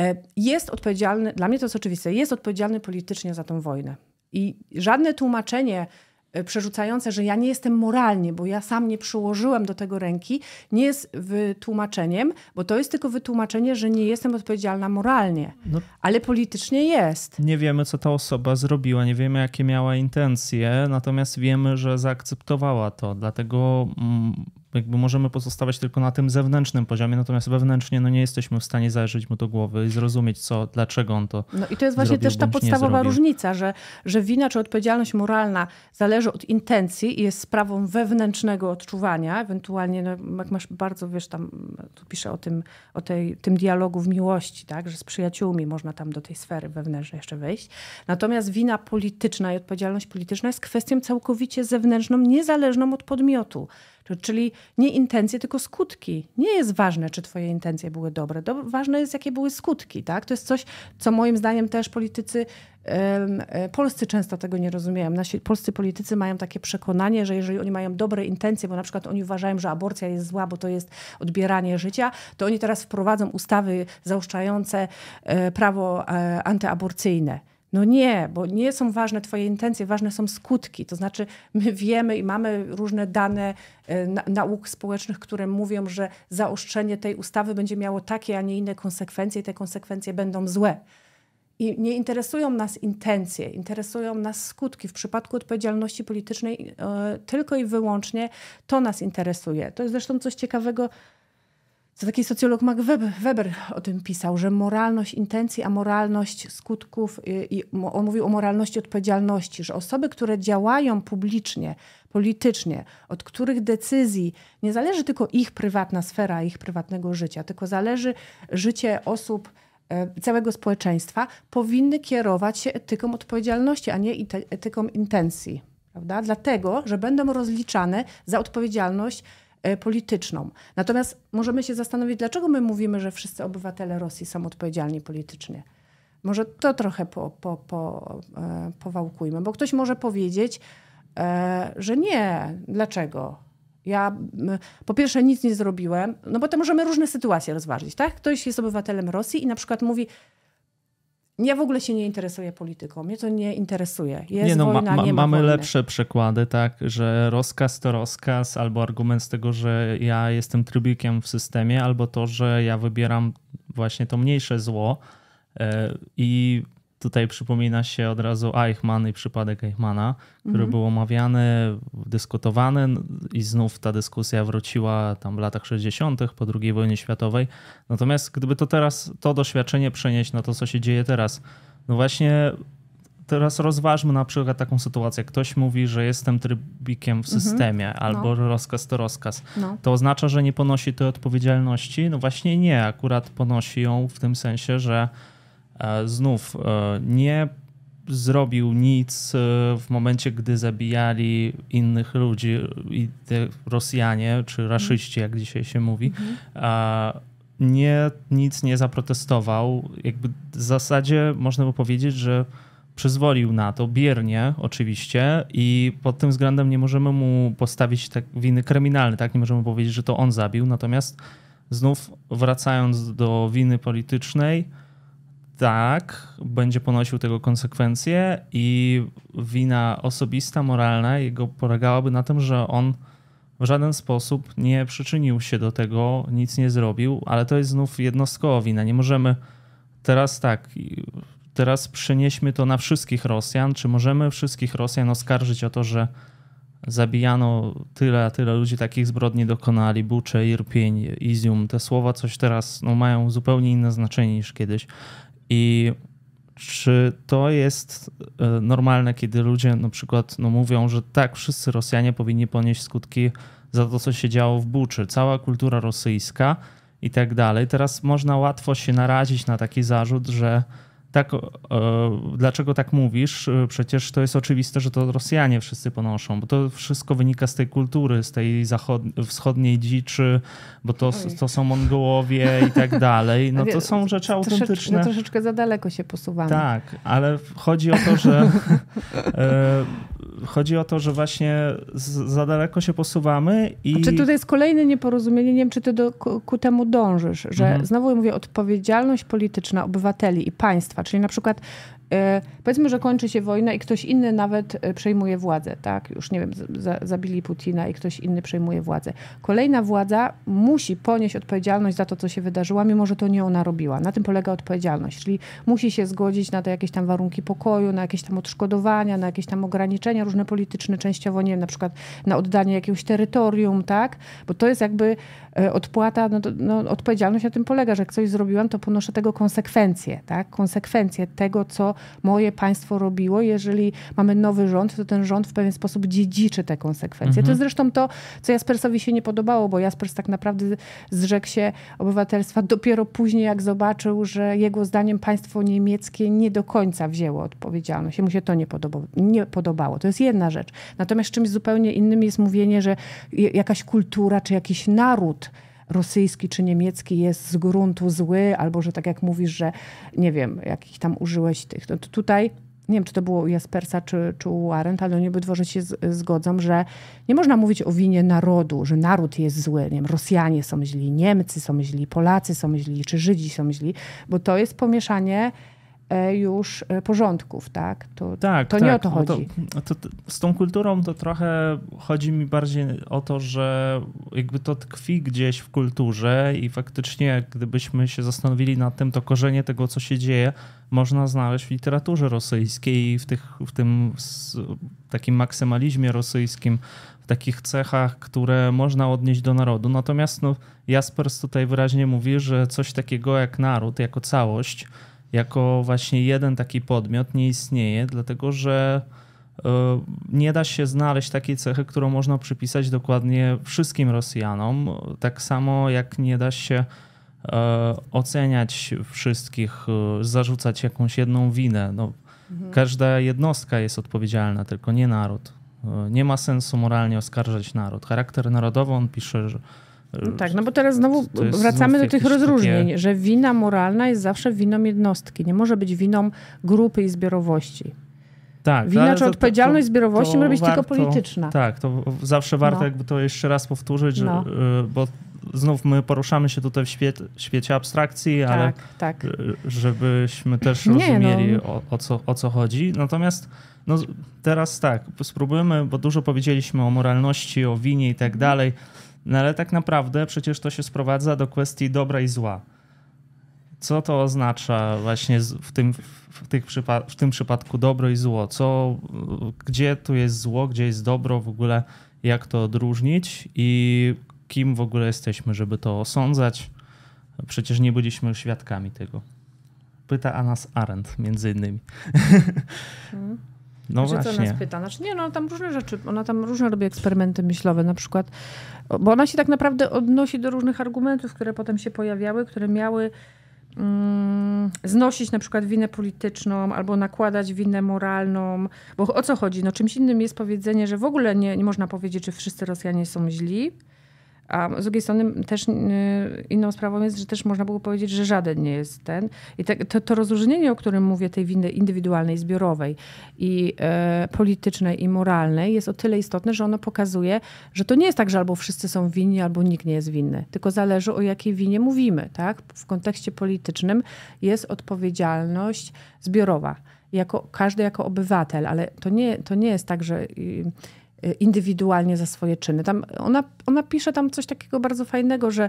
E, jest odpowiedzialny, dla mnie to jest oczywiste, jest odpowiedzialny politycznie za tą wojnę. I żadne tłumaczenie, E, przerzucające, że ja nie jestem moralnie, bo ja sam nie przyłożyłem do tego ręki, nie jest wytłumaczeniem, bo to jest tylko wytłumaczenie, że nie jestem odpowiedzialna moralnie, no, ale politycznie jest. Nie wiemy, co ta osoba zrobiła, nie wiemy, jakie miała intencje, natomiast wiemy, że zaakceptowała to, dlatego mm, jakby możemy pozostawać tylko na tym zewnętrznym poziomie, natomiast wewnętrznie no nie jesteśmy w stanie zajrzeć mu do głowy i zrozumieć, co, dlaczego on to. No i to jest właśnie zrobił, też ta podstawowa różnica, że, że wina czy odpowiedzialność moralna zależy od intencji i jest sprawą wewnętrznego odczuwania, ewentualnie no, jak masz bardzo, wiesz, tam tu piszę o tym, o tej, tym dialogu w miłości, tak, że z przyjaciółmi można tam do tej sfery wewnętrznej jeszcze wejść. Natomiast wina polityczna i odpowiedzialność polityczna jest kwestią całkowicie zewnętrzną, niezależną od podmiotu Czyli nie intencje, tylko skutki. Nie jest ważne, czy twoje intencje były dobre. ważne jest, jakie były skutki. Tak? To jest coś, co moim zdaniem też politycy e, polscy często tego nie rozumieją. Nasi polscy politycy mają takie przekonanie, że jeżeli oni mają dobre intencje, bo na przykład oni uważają, że aborcja jest zła, bo to jest odbieranie życia, to oni teraz wprowadzą ustawy zaoszczające e, prawo e, antyaborcyjne. No nie, bo nie są ważne Twoje intencje, ważne są skutki. To znaczy, my wiemy i mamy różne dane e, na, nauk społecznych, które mówią, że zaostrzenie tej ustawy będzie miało takie, a nie inne konsekwencje, i te konsekwencje będą złe. I nie interesują nas intencje, interesują nas skutki. W przypadku odpowiedzialności politycznej e, tylko i wyłącznie to nas interesuje. To jest zresztą coś ciekawego to taki socjolog Mark Weber, Weber, o tym pisał, że moralność intencji, a moralność skutków, y, i, i on mówił o moralności odpowiedzialności, że osoby, które działają publicznie, politycznie, od których decyzji nie zależy tylko ich prywatna sfera, ich prywatnego życia, tylko zależy życie osób, e, całego społeczeństwa, powinny kierować się etyką odpowiedzialności, a nie etyką intencji. Prawda? Dlatego, że będą rozliczane za odpowiedzialność E, polityczną. Natomiast możemy się zastanowić, dlaczego my mówimy, że wszyscy obywatele Rosji są odpowiedzialni politycznie. Może to trochę po, po, po, e, powałkujmy, bo ktoś może powiedzieć, e, że nie. Dlaczego? Ja po pierwsze nic nie zrobiłem, no bo to możemy różne sytuacje rozważyć, tak? Ktoś jest obywatelem Rosji i na przykład mówi, ja w ogóle się nie interesuję polityką, mnie to nie interesuje. Jest nie, no, wojna, ma, ma, nie ma mamy wojny. lepsze przykłady, tak, że rozkaz to rozkaz, albo argument z tego, że ja jestem trybikiem w systemie, albo to, że ja wybieram właśnie to mniejsze zło e, i Tutaj przypomina się od razu Eichmann i przypadek Eichmana, który mhm. był omawiany, dyskutowany i znów ta dyskusja wróciła tam w latach 60. po II wojnie światowej. Natomiast gdyby to teraz, to doświadczenie przenieść na to, co się dzieje teraz, no właśnie teraz rozważmy na przykład taką sytuację. Ktoś mówi, że jestem trybikiem w mhm. systemie, mhm, albo no. rozkaz to rozkaz. No. To oznacza, że nie ponosi tej odpowiedzialności? No właśnie nie, akurat ponosi ją w tym sensie, że E, znów e, nie zrobił nic e, w momencie, gdy zabijali innych ludzi i Rosjanie, czy mhm. raszyści, jak dzisiaj się mówi, mhm. nie, nic nie zaprotestował. Jakby w zasadzie można by powiedzieć, że przyzwolił na to, biernie oczywiście i pod tym względem nie możemy mu postawić tak winy kryminalnej, tak? Nie możemy powiedzieć, że to on zabił, natomiast znów wracając do winy politycznej, tak, będzie ponosił tego konsekwencje i wina osobista, moralna jego polegałaby na tym, że on w żaden sposób nie przyczynił się do tego, nic nie zrobił, ale to jest znów jednostkowa wina. Nie możemy teraz tak, teraz przenieśmy to na wszystkich Rosjan. Czy możemy wszystkich Rosjan oskarżyć o to, że zabijano tyle, a tyle ludzi, takich zbrodni dokonali, Bucze, Irpień, Izium, te słowa coś teraz no, mają zupełnie inne znaczenie niż kiedyś. I czy to jest e, normalne, kiedy ludzie na przykład no, mówią, że tak, wszyscy Rosjanie powinni ponieść skutki za to, co się działo w Buczy, cała kultura rosyjska i tak dalej. Teraz można łatwo się narazić na taki zarzut, że tak, dlaczego tak mówisz? E, przecież to jest oczywiste, że to Rosjanie wszyscy ponoszą, bo to wszystko wynika z tej kultury, z tej wschodniej dziczy, bo to, to są Mongołowie i tak dalej. No to są rzeczy autentyczne. Troszeczkę, no troszeczkę za daleko się posuwamy. Tak, ale chodzi o to, że e, chodzi o to, że właśnie za daleko się posuwamy i... Czy tutaj jest kolejne nieporozumienie? Nie wiem, czy ty do, ku, ku temu dążysz, że mhm. znowu mówię, odpowiedzialność polityczna obywateli i państwa państwa. Czyli na przykład e, powiedzmy, że kończy się wojna i ktoś inny nawet e, przejmuje władzę, tak? Już nie wiem, zabili Putina i ktoś inny przejmuje władzę. Kolejna władza musi ponieść odpowiedzialność za to, co się wydarzyło, mimo że to nie ona robiła. Na tym polega odpowiedzialność, czyli musi się zgodzić na te jakieś tam warunki pokoju, na jakieś tam odszkodowania, na jakieś tam ograniczenia różne polityczne, częściowo, nie wiem, na przykład na oddanie jakiegoś terytorium, tak? Bo to jest jakby E, odpłata, no, no, odpowiedzialność na tym polega, że jak coś zrobiłam, to ponoszę tego konsekwencje, tak? Konsekwencje tego, co moje państwo robiło. Jeżeli mamy nowy rząd, to ten rząd w pewien sposób dziedziczy te konsekwencje. Mhm. To jest zresztą to, co Jaspersowi się nie podobało, bo Jaspers tak naprawdę zrzekł się obywatelstwa dopiero później, jak zobaczył, że jego zdaniem państwo niemieckie nie do końca wzięło odpowiedzialność. Jemu się to nie podobało. Nie podobało. To jest jedna rzecz. Natomiast czymś zupełnie innym jest mówienie, że jakaś kultura czy jakiś naród rosyjski czy niemiecki jest z gruntu zły, albo że tak jak mówisz, że nie wiem, jakich tam użyłeś tych. No tutaj nie wiem, czy to było u Jaspersa, czy, czy u Arendt, ale oni obydworze się z, zgodzą, że nie można mówić o winie narodu, że naród jest zły, nie wiem, Rosjanie są źli, Niemcy są źli, Polacy są źli, czy Żydzi są źli, bo to jest pomieszanie E, już e, porządków, tak? To, tak, to tak. nie o tak. No to chodzi. To, to, z tą kulturą to trochę chodzi mi bardziej o to, że jakby to tkwi gdzieś w kulturze i faktycznie gdybyśmy się zastanowili nad tym, to korzenie tego, co się dzieje, można znaleźć w literaturze rosyjskiej, w, tych, w tym takim maksymalizmie rosyjskim, w takich cechach, które można odnieść do narodu. Natomiast no, Jaspers tutaj wyraźnie mówi, że coś takiego jak naród, jako całość, jako właśnie jeden taki podmiot nie istnieje, dlatego że e, nie da się znaleźć takiej cechy, którą można przypisać dokładnie wszystkim Rosjanom. Tak samo jak nie da się e, oceniać wszystkich, e, zarzucać jakąś jedną winę. No, mhm. Każda jednostka jest odpowiedzialna, tylko nie naród. Nie ma sensu moralnie oskarżać naród. Charakter narodowy, on pisze, że no tak, no bo teraz znowu wracamy do tych rozróżnień, takie... że wina moralna jest zawsze winą jednostki, nie może być winą grupy i zbiorowości. Tak, Wina czy odpowiedzialność to, zbiorowości to może być warto, tylko polityczna. Tak, to zawsze warto no. jakby to jeszcze raz powtórzyć, że, no. y, bo znów my poruszamy się tutaj w świecie abstrakcji, tak, ale tak. Y, żebyśmy też Nie, no. rozumieli no. o, o, co, o co chodzi. Natomiast no, teraz tak, spróbujemy, bo dużo powiedzieliśmy o moralności, o winie i tak mhm. dalej. No ale tak naprawdę przecież to się sprowadza do kwestii dobra i zła. Co to oznacza właśnie w tym, w, tych w tym przypadku dobro i zło? Co, gdzie tu jest zło, gdzie jest dobro w ogóle? Jak to odróżnić i kim w ogóle jesteśmy, żeby to osądzać? Przecież nie byliśmy świadkami tego. Pyta Anas Arendt między innymi. Hmm. No znaczy, właśnie. co nas pyta? Znaczy, nie, no tam różne rzeczy, ona tam różne robi eksperymenty myślowe na przykład, bo ona się tak naprawdę odnosi do różnych argumentów, które potem się pojawiały, które miały mm, znosić na przykład winę polityczną albo nakładać winę moralną, bo o co chodzi? No czymś innym jest powiedzenie, że w ogóle nie, nie można powiedzieć, że wszyscy Rosjanie są źli, a z drugiej strony też y, inną sprawą jest, że też można było powiedzieć, że żaden nie jest ten. I te, to, to rozróżnienie, o którym mówię, tej winy indywidualnej, zbiorowej i e, politycznej i moralnej jest o tyle istotne, że ono pokazuje, że to nie jest tak, że albo wszyscy są winni, albo nikt nie jest winny. Tylko zależy o jakiej winie mówimy. Tak? W kontekście politycznym jest odpowiedzialność zbiorowa. Jako, każdy jako obywatel, ale to nie, to nie jest tak, że... Y, indywidualnie za swoje czyny. Tam ona, ona pisze tam coś takiego bardzo fajnego, że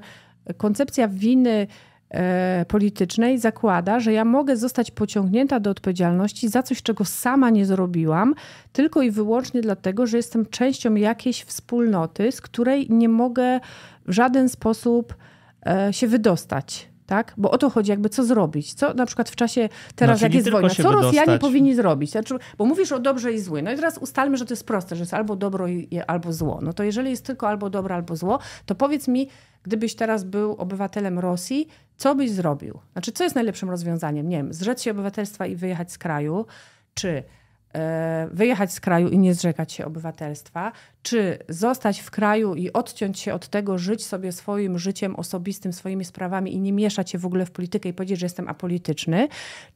koncepcja winy e, politycznej zakłada, że ja mogę zostać pociągnięta do odpowiedzialności za coś, czego sama nie zrobiłam, tylko i wyłącznie dlatego, że jestem częścią jakiejś wspólnoty, z której nie mogę w żaden sposób e, się wydostać tak? Bo o to chodzi jakby, co zrobić, co na przykład w czasie teraz, znaczy, jak jest wojna, co wydostać. Rosjanie powinni zrobić, znaczy, bo mówisz o dobrze i zły, no i teraz ustalmy, że to jest proste, że jest albo dobro i, albo zło, no to jeżeli jest tylko albo dobro, albo zło, to powiedz mi, gdybyś teraz był obywatelem Rosji, co byś zrobił? Znaczy, co jest najlepszym rozwiązaniem? Nie wiem, zrzec się obywatelstwa i wyjechać z kraju, czy e, wyjechać z kraju i nie zrzekać się obywatelstwa, czy zostać w kraju i odciąć się od tego, żyć sobie swoim życiem osobistym, swoimi sprawami i nie mieszać się w ogóle w politykę i powiedzieć, że jestem apolityczny,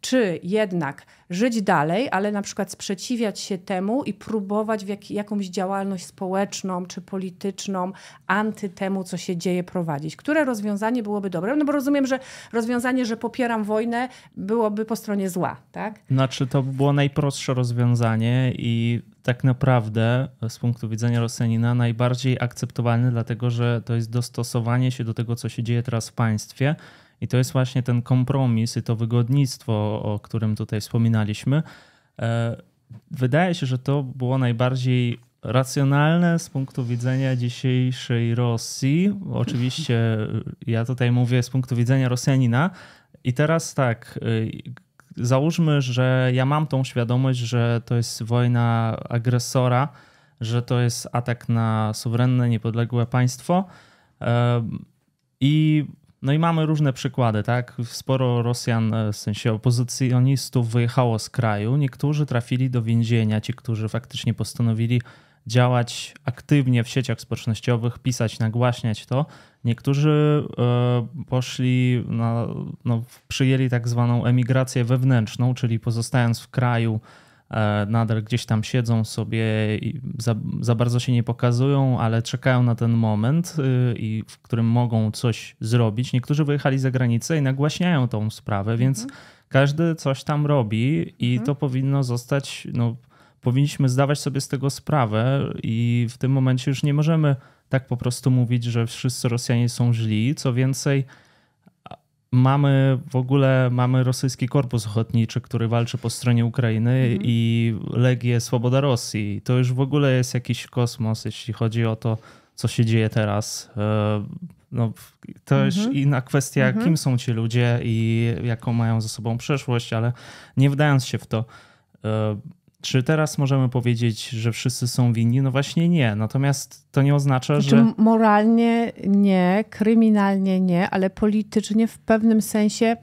czy jednak żyć dalej, ale na przykład sprzeciwiać się temu i próbować w jak, jakąś działalność społeczną czy polityczną anty temu, co się dzieje, prowadzić. Które rozwiązanie byłoby dobre? No bo rozumiem, że rozwiązanie, że popieram wojnę, byłoby po stronie zła, tak? Znaczy to by było najprostsze rozwiązanie i tak naprawdę e, z punktu widzenia Rosjanina najbardziej akceptowalny, dlatego że to jest dostosowanie się do tego, co się dzieje teraz w państwie. I to jest właśnie ten kompromis i to wygodnictwo, o którym tutaj wspominaliśmy. E, wydaje się, że to było najbardziej racjonalne z punktu widzenia dzisiejszej Rosji. Oczywiście e, ja tutaj mówię z punktu widzenia Rosjanina. I teraz tak, załóżmy, że ja mam tą świadomość, że to jest wojna agresora, że to jest atak na suwerenne, niepodległe państwo. I, no i mamy różne przykłady, tak? Sporo Rosjan, e, w sensie opozycjonistów, wyjechało z kraju. Niektórzy trafili do więzienia, ci, którzy faktycznie postanowili działać aktywnie w sieciach społecznościowych, pisać, nagłaśniać to. Niektórzy e, poszli, na, no, przyjęli tak zwaną emigrację wewnętrzną, czyli pozostając w kraju, e, nadal gdzieś tam siedzą sobie i za, za bardzo się nie pokazują, ale czekają na ten moment, y, i w którym mogą coś zrobić. Niektórzy wyjechali za granicę i nagłaśniają tą sprawę, więc mhm. każdy coś tam robi i mhm. to powinno zostać. No, powinniśmy zdawać sobie z tego sprawę i w tym momencie już nie możemy tak po prostu mówić, że wszyscy Rosjanie są źli. Co więcej, mamy w ogóle mamy rosyjski korpus ochotniczy, który walczy po stronie Ukrainy mhm. i Legię Swoboda Rosji. To już w ogóle jest jakiś kosmos, jeśli chodzi o to, co się dzieje teraz. E, no, jest mhm. inna kwestia, mhm. kim są ci ludzie i jaką mają ze sobą przeszłość, ale nie wdając się w to, e, czy teraz możemy powiedzieć, że wszyscy są winni? No właśnie nie. Natomiast to nie oznacza, znaczy, że. Moralnie nie, kryminalnie nie, ale politycznie w pewnym sensie.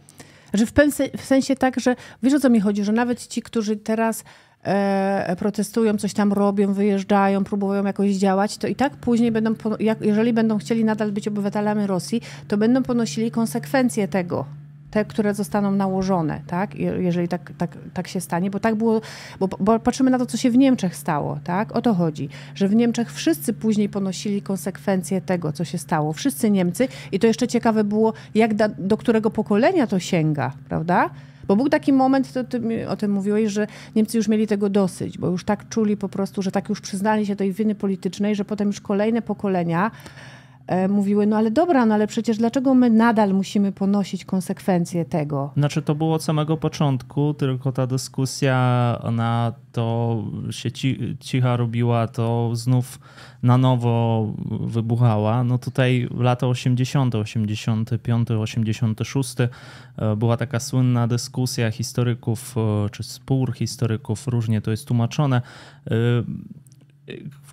Że znaczy w pewnym sensie tak, że wiesz o co mi chodzi, że nawet ci, którzy teraz e, protestują, coś tam robią, wyjeżdżają, próbują jakoś działać, to i tak później będą, jeżeli będą chcieli nadal być obywatelami Rosji, to będą ponosili konsekwencje tego te, które zostaną nałożone, tak? jeżeli tak, tak, tak się stanie, bo tak było, bo, bo, patrzymy na to, co się w Niemczech stało, tak? o to chodzi, że w Niemczech wszyscy później ponosili konsekwencje tego, co się stało, wszyscy Niemcy i to jeszcze ciekawe było, jak da, do którego pokolenia to sięga, prawda? Bo był taki moment, to ty o tym mówiłeś, że Niemcy już mieli tego dosyć, bo już tak czuli po prostu, że tak już przyznali się tej winy politycznej, że potem już kolejne pokolenia E, mówiły, no ale dobra, no ale przecież dlaczego my nadal musimy ponosić konsekwencje tego? Znaczy to było od samego początku, tylko ta dyskusja, ona to się cicha robiła, to znów na nowo wybuchała. No tutaj lata 80., 85., 86 była taka słynna dyskusja historyków, e, czy spór historyków, różnie to jest tłumaczone, e,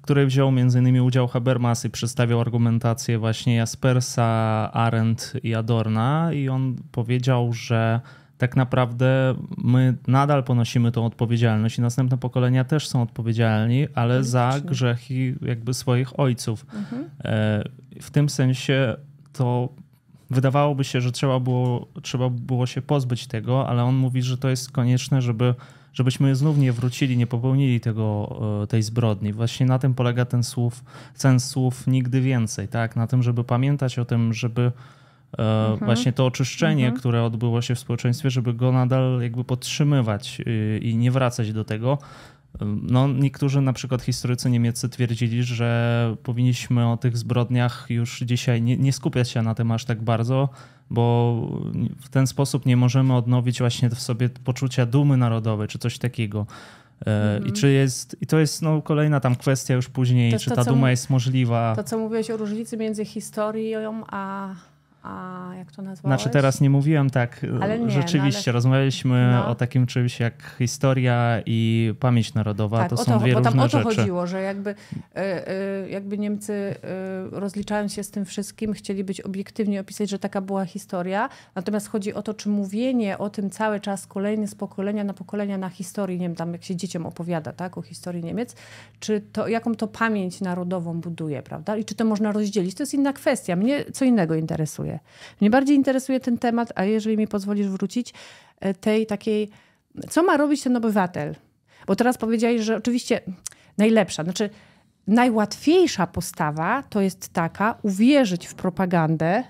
której wziął m.in. udział Habermas i przedstawiał argumentację właśnie Jaspersa, Arendt i Adorna i on powiedział, że tak naprawdę my nadal ponosimy tą odpowiedzialność i następne pokolenia też są odpowiedzialni, ale za grzechy jakby swoich ojców. Mhm. E, w tym sensie to wydawałoby się, że trzeba było, trzeba było się pozbyć tego, ale on mówi, że to jest konieczne, żeby żebyśmy znów nie wrócili, nie popełnili tego, e, tej zbrodni. Właśnie na tym polega ten słów, sens słów nigdy więcej, tak? Na tym, żeby pamiętać o tym, żeby e, mhm. właśnie to oczyszczenie, mhm. które odbyło się w społeczeństwie, żeby go nadal jakby podtrzymywać e, i nie wracać do tego, no, niektórzy na przykład historycy niemieccy twierdzili, że powinniśmy o tych zbrodniach już dzisiaj nie, nie skupiać się na tym aż tak bardzo, bo w ten sposób nie możemy odnowić właśnie w sobie poczucia dumy narodowej czy coś takiego. E, mhm. I czy jest, i to jest no, kolejna tam kwestia już później, to, czy to, ta duma jest możliwa. To, co mówiłeś o różnicy między historią a a jak to nazwałeś? Znaczy teraz nie mówiłem tak, e, nie, no, rzeczywiście, no ale... rozmawialiśmy no. o takim czymś jak historia i pamięć narodowa, tak, to są to, dwie różne rzeczy. o to rzeczy. chodziło, że jakby, e, e, jakby Niemcy rozliczając się z tym wszystkim chcieli być obiektywni, opisać, że taka była historia, natomiast chodzi o to, czy mówienie o tym cały czas kolejny z pokolenia na pokolenia na historii, nie wiem, tam jak się dzieciom opowiada, tak, o historii Niemiec, czy to, jaką to pamięć narodową buduje, prawda? I czy to można rozdzielić? To jest inna kwestia. Mnie co innego interesuje. Mnie bardziej interesuje ten temat, a jeżeli mi pozwolisz wrócić, e, tej takiej, co ma robić ten obywatel? Bo teraz powiedziałeś, że oczywiście najlepsza, znaczy najłatwiejsza postawa to jest taka, uwierzyć w propagandę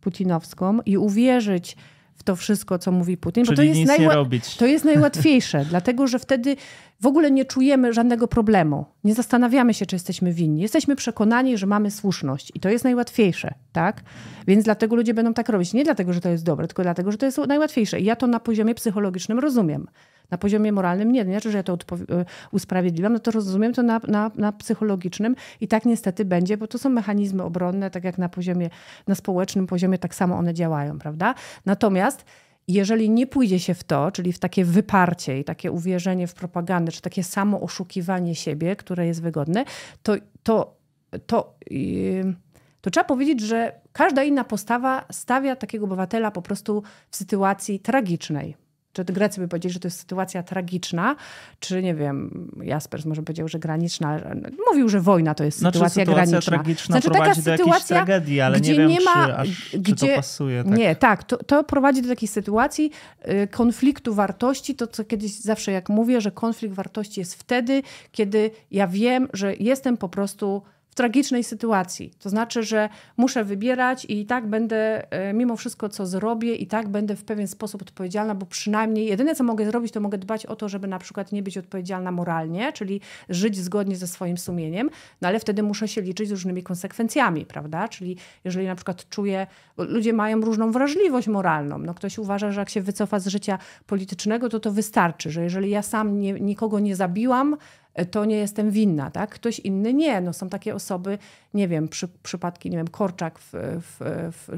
putinowską i uwierzyć w to wszystko, co mówi Putin. Czyli bo to jest, to jest najłatwiejsze, dlatego że wtedy w ogóle nie czujemy żadnego problemu. Nie zastanawiamy się, czy jesteśmy winni. Jesteśmy przekonani, że mamy słuszność i to jest najłatwiejsze, tak? Więc dlatego ludzie będą tak robić. Nie dlatego, że to jest dobre, tylko dlatego, że to jest najłatwiejsze. I ja to na poziomie psychologicznym rozumiem. Na poziomie moralnym nie, nie znaczy, że ja to e, usprawiedliwiam, no to rozumiem to na, na, na psychologicznym i tak niestety będzie, bo to są mechanizmy obronne, tak jak na poziomie, na społecznym poziomie tak samo one działają, prawda? Natomiast jeżeli nie pójdzie się w to, czyli w takie wyparcie i takie uwierzenie w propagandę, czy takie samo oszukiwanie siebie, które jest wygodne, to, to, to, yy, to trzeba powiedzieć, że każda inna postawa stawia takiego obywatela po prostu w sytuacji tragicznej czy Grecy by powiedzieli, że to jest sytuacja tragiczna, czy nie wiem, Jaspers może powiedział, że graniczna, mówił, że wojna to jest znaczy, sytuacja, znaczy, sytuacja graniczna. Tragiczna znaczy taka sytuacja, tragedii, ale gdzie nie, wiem, nie ma, czy, aż, gdzie, czy to pasuje. Tak. Nie, tak, to, to, prowadzi do takiej sytuacji y, konfliktu wartości, to co kiedyś zawsze jak mówię, że konflikt wartości jest wtedy, kiedy ja wiem, że jestem po prostu tragicznej sytuacji. To znaczy, że muszę wybierać i tak będę, e, mimo wszystko, co zrobię, i tak będę w pewien sposób odpowiedzialna, bo przynajmniej jedyne, co mogę zrobić, to mogę dbać o to, żeby na przykład nie być odpowiedzialna moralnie, czyli żyć zgodnie ze swoim sumieniem, no ale wtedy muszę się liczyć z różnymi konsekwencjami, prawda? Czyli jeżeli na przykład czuję, ludzie mają różną wrażliwość moralną, no ktoś uważa, że jak się wycofa z życia politycznego, to to wystarczy, że jeżeli ja sam nie, nikogo nie zabiłam, E, to nie jestem winna, tak? Ktoś inny nie. No są takie osoby, nie wiem, przy, przypadki, nie wiem, Korczak w, w, w, e,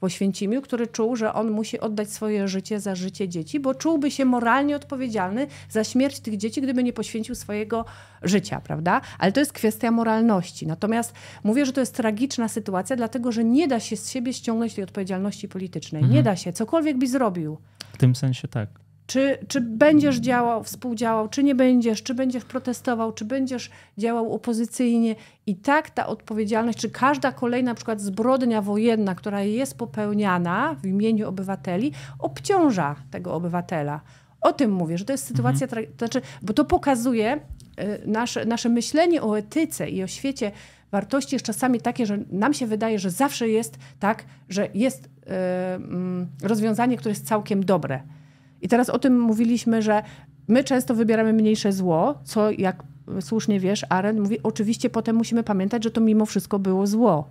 w Oświęcimiu, który czuł, że on musi oddać swoje życie za życie dzieci, bo czułby się moralnie odpowiedzialny za śmierć tych dzieci, gdyby nie poświęcił swojego życia, prawda? Ale to jest kwestia moralności. Natomiast mówię, że to jest tragiczna sytuacja, dlatego, że nie da się z siebie ściągnąć tej odpowiedzialności politycznej. Mhm. Nie da się, cokolwiek by zrobił. W tym sensie tak. Czy, czy będziesz działał, współdziałał, czy nie będziesz, czy będziesz protestował, czy będziesz działał opozycyjnie. I tak ta odpowiedzialność, czy każda kolejna na przykład zbrodnia wojenna, która jest popełniana w imieniu obywateli, obciąża tego obywatela. O tym mówię, że to jest sytuacja, mhm. to znaczy, bo to pokazuje y, nasze, nasze myślenie o etyce i o świecie wartości jest czasami takie, że nam się wydaje, że zawsze jest tak, że jest y, y, rozwiązanie, które jest całkiem dobre. I teraz o tym mówiliśmy, że my często wybieramy mniejsze zło, co jak słusznie wiesz, Aren mówi, oczywiście potem musimy pamiętać, że to mimo wszystko było zło.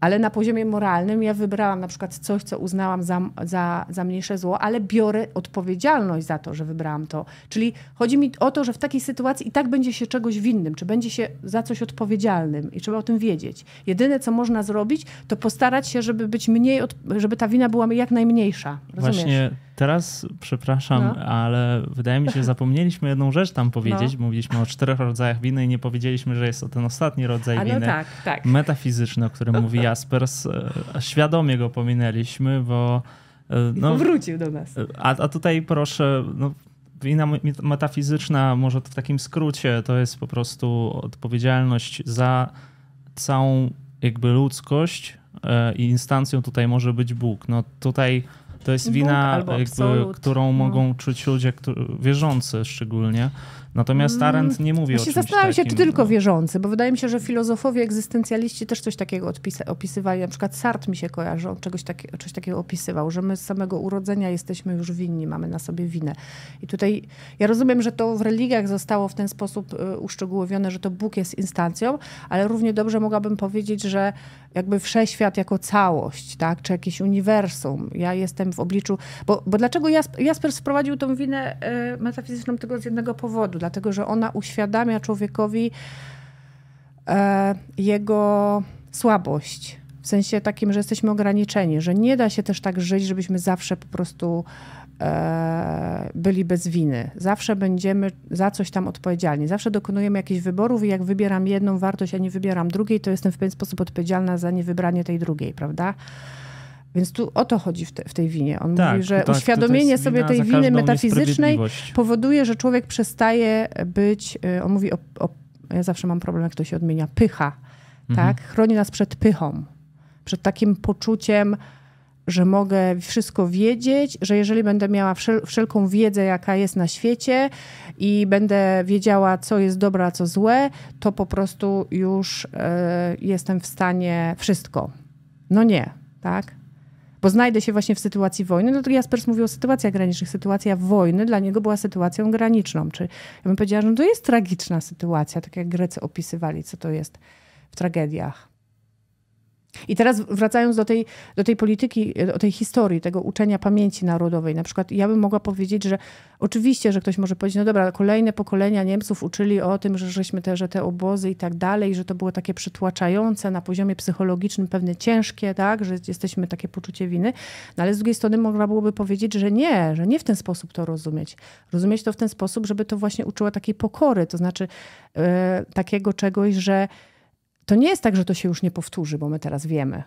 Ale na poziomie moralnym ja wybrałam na przykład coś, co uznałam za, za, za mniejsze zło, ale biorę odpowiedzialność za to, że wybrałam to. Czyli chodzi mi o to, że w takiej sytuacji i tak będzie się czegoś winnym, czy będzie się za coś odpowiedzialnym i trzeba o tym wiedzieć. Jedyne, co można zrobić, to postarać się, żeby być mniej, żeby ta wina była jak najmniejsza. Rozumiesz? Właśnie Teraz, przepraszam, no. ale wydaje mi się, że zapomnieliśmy jedną rzecz tam powiedzieć. No. Mówiliśmy o czterech rodzajach winy i nie powiedzieliśmy, że jest to ten ostatni rodzaj A, no winy tak, tak. metafizyczny, o którym mówi Jaspers. E, świadomie go pominęliśmy, bo e, no, wrócił do nas. E, a, a tutaj proszę, no, wina metafizyczna, może w takim skrócie, to jest po prostu odpowiedzialność za całą jakby ludzkość i instancją tutaj może być Bóg. No tutaj to jest wina, jakby, którą no. mogą czuć ludzie wierzący szczególnie. Natomiast mm. Arendt nie mówi ja o czymś Zastanawiam się, czy tylko no. wierzący, bo wydaje mi się, że filozofowie, egzystencjaliści też coś takiego opisywali. Na przykład Sartre mi się kojarzy, on czegoś, taki, coś takiego opisywał, że my z samego urodzenia jesteśmy już winni, mamy na sobie winę. I tutaj ja rozumiem, że to w religiach zostało w ten sposób y, uszczegółowione, że to Bóg jest instancją, ale równie dobrze mogłabym powiedzieć, że jakby wszechświat jako całość, tak? czy jakieś uniwersum. Ja jestem w obliczu. Bo, bo dlaczego Jaspers wprowadził tą winę e, metafizyczną tylko z jednego powodu? Dlatego, że ona uświadamia człowiekowi e, jego słabość. W sensie takim, że jesteśmy ograniczeni, że nie da się też tak żyć, żebyśmy zawsze po prostu E, byli bez winy. Zawsze będziemy za coś tam odpowiedzialni. Zawsze dokonujemy jakichś wyborów i jak wybieram jedną wartość, a nie wybieram drugiej, to jestem w pewien sposób odpowiedzialna za niewybranie tej drugiej, prawda? Więc tu o to chodzi w, te, w tej winie. On tak, mówi, że tak, uświadomienie sobie tej winy metafizycznej powoduje, że człowiek przestaje być, e, on mówi o, o ja zawsze mam problem, jak to się odmienia, pycha, mhm. tak? Chroni nas przed pychą, przed takim poczuciem, że mogę wszystko wiedzieć, że jeżeli będę miała wszel wszelką wiedzę, jaka jest na świecie i będę wiedziała, co jest dobre, a co złe, to po prostu już y, jestem w stanie wszystko. No nie, tak? Bo znajdę się właśnie w sytuacji wojny. No Dlatego Jaspers mówił o sytuacjach granicznych. Sytuacja wojny dla niego była sytuacją graniczną. Czy ja bym powiedziała, że no to jest tragiczna sytuacja, tak jak Grecy opisywali, co to jest w tragediach. I teraz wracając do tej, do tej polityki, do tej historii, tego uczenia pamięci narodowej, na przykład ja bym mogła powiedzieć, że oczywiście, że ktoś może powiedzieć, no dobra, kolejne pokolenia Niemców uczyli o tym, że żeśmy te, że te obozy i tak dalej, że to było takie przytłaczające na poziomie psychologicznym, pewne ciężkie, tak, że jesteśmy takie poczucie winy, no ale z drugiej strony można byłoby powiedzieć, że nie, że nie w ten sposób to rozumieć. Rozumieć to w ten sposób, żeby to właśnie uczyła takiej pokory, to znaczy yy, takiego czegoś, że to nie jest tak, że to się już nie powtórzy, bo my teraz wiemy.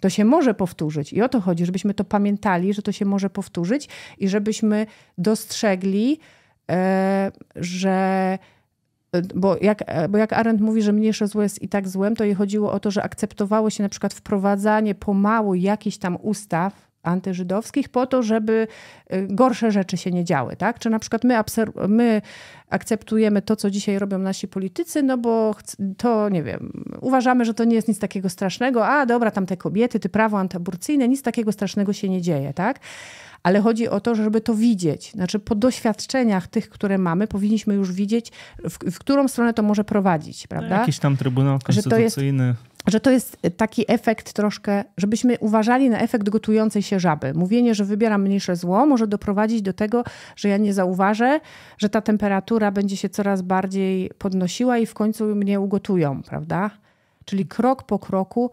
To się może powtórzyć i o to chodzi, żebyśmy to pamiętali, że to się może powtórzyć i żebyśmy dostrzegli, e, że e, bo jak, e, bo jak Arendt mówi, że mniejsze zło jest i tak złem, to jej chodziło o to, że akceptowało się na przykład wprowadzanie pomału jakichś tam ustaw, antyżydowskich po to, żeby y, gorsze rzeczy się nie działy. Tak? Czy na przykład my, my akceptujemy to, co dzisiaj robią nasi politycy, no bo to, nie wiem, uważamy, że to nie jest nic takiego strasznego, a dobra, tam te kobiety, ty prawo antyaborcyjne, nic takiego strasznego się nie dzieje. Tak? ale chodzi o to, żeby to widzieć. Znaczy, po doświadczeniach tych, które mamy, powinniśmy już widzieć, w, w którą stronę to może prowadzić, no prawda? Jakiś tam Trybunał Konstytucyjny. Że to jest że to jest taki efekt troszkę, żebyśmy uważali na efekt gotującej się żaby. Mówienie, że wybieram mniejsze zło, może doprowadzić do tego, że ja nie zauważę, że ta temperatura będzie się coraz bardziej podnosiła i w końcu mnie ugotują, prawda? Czyli krok po kroku,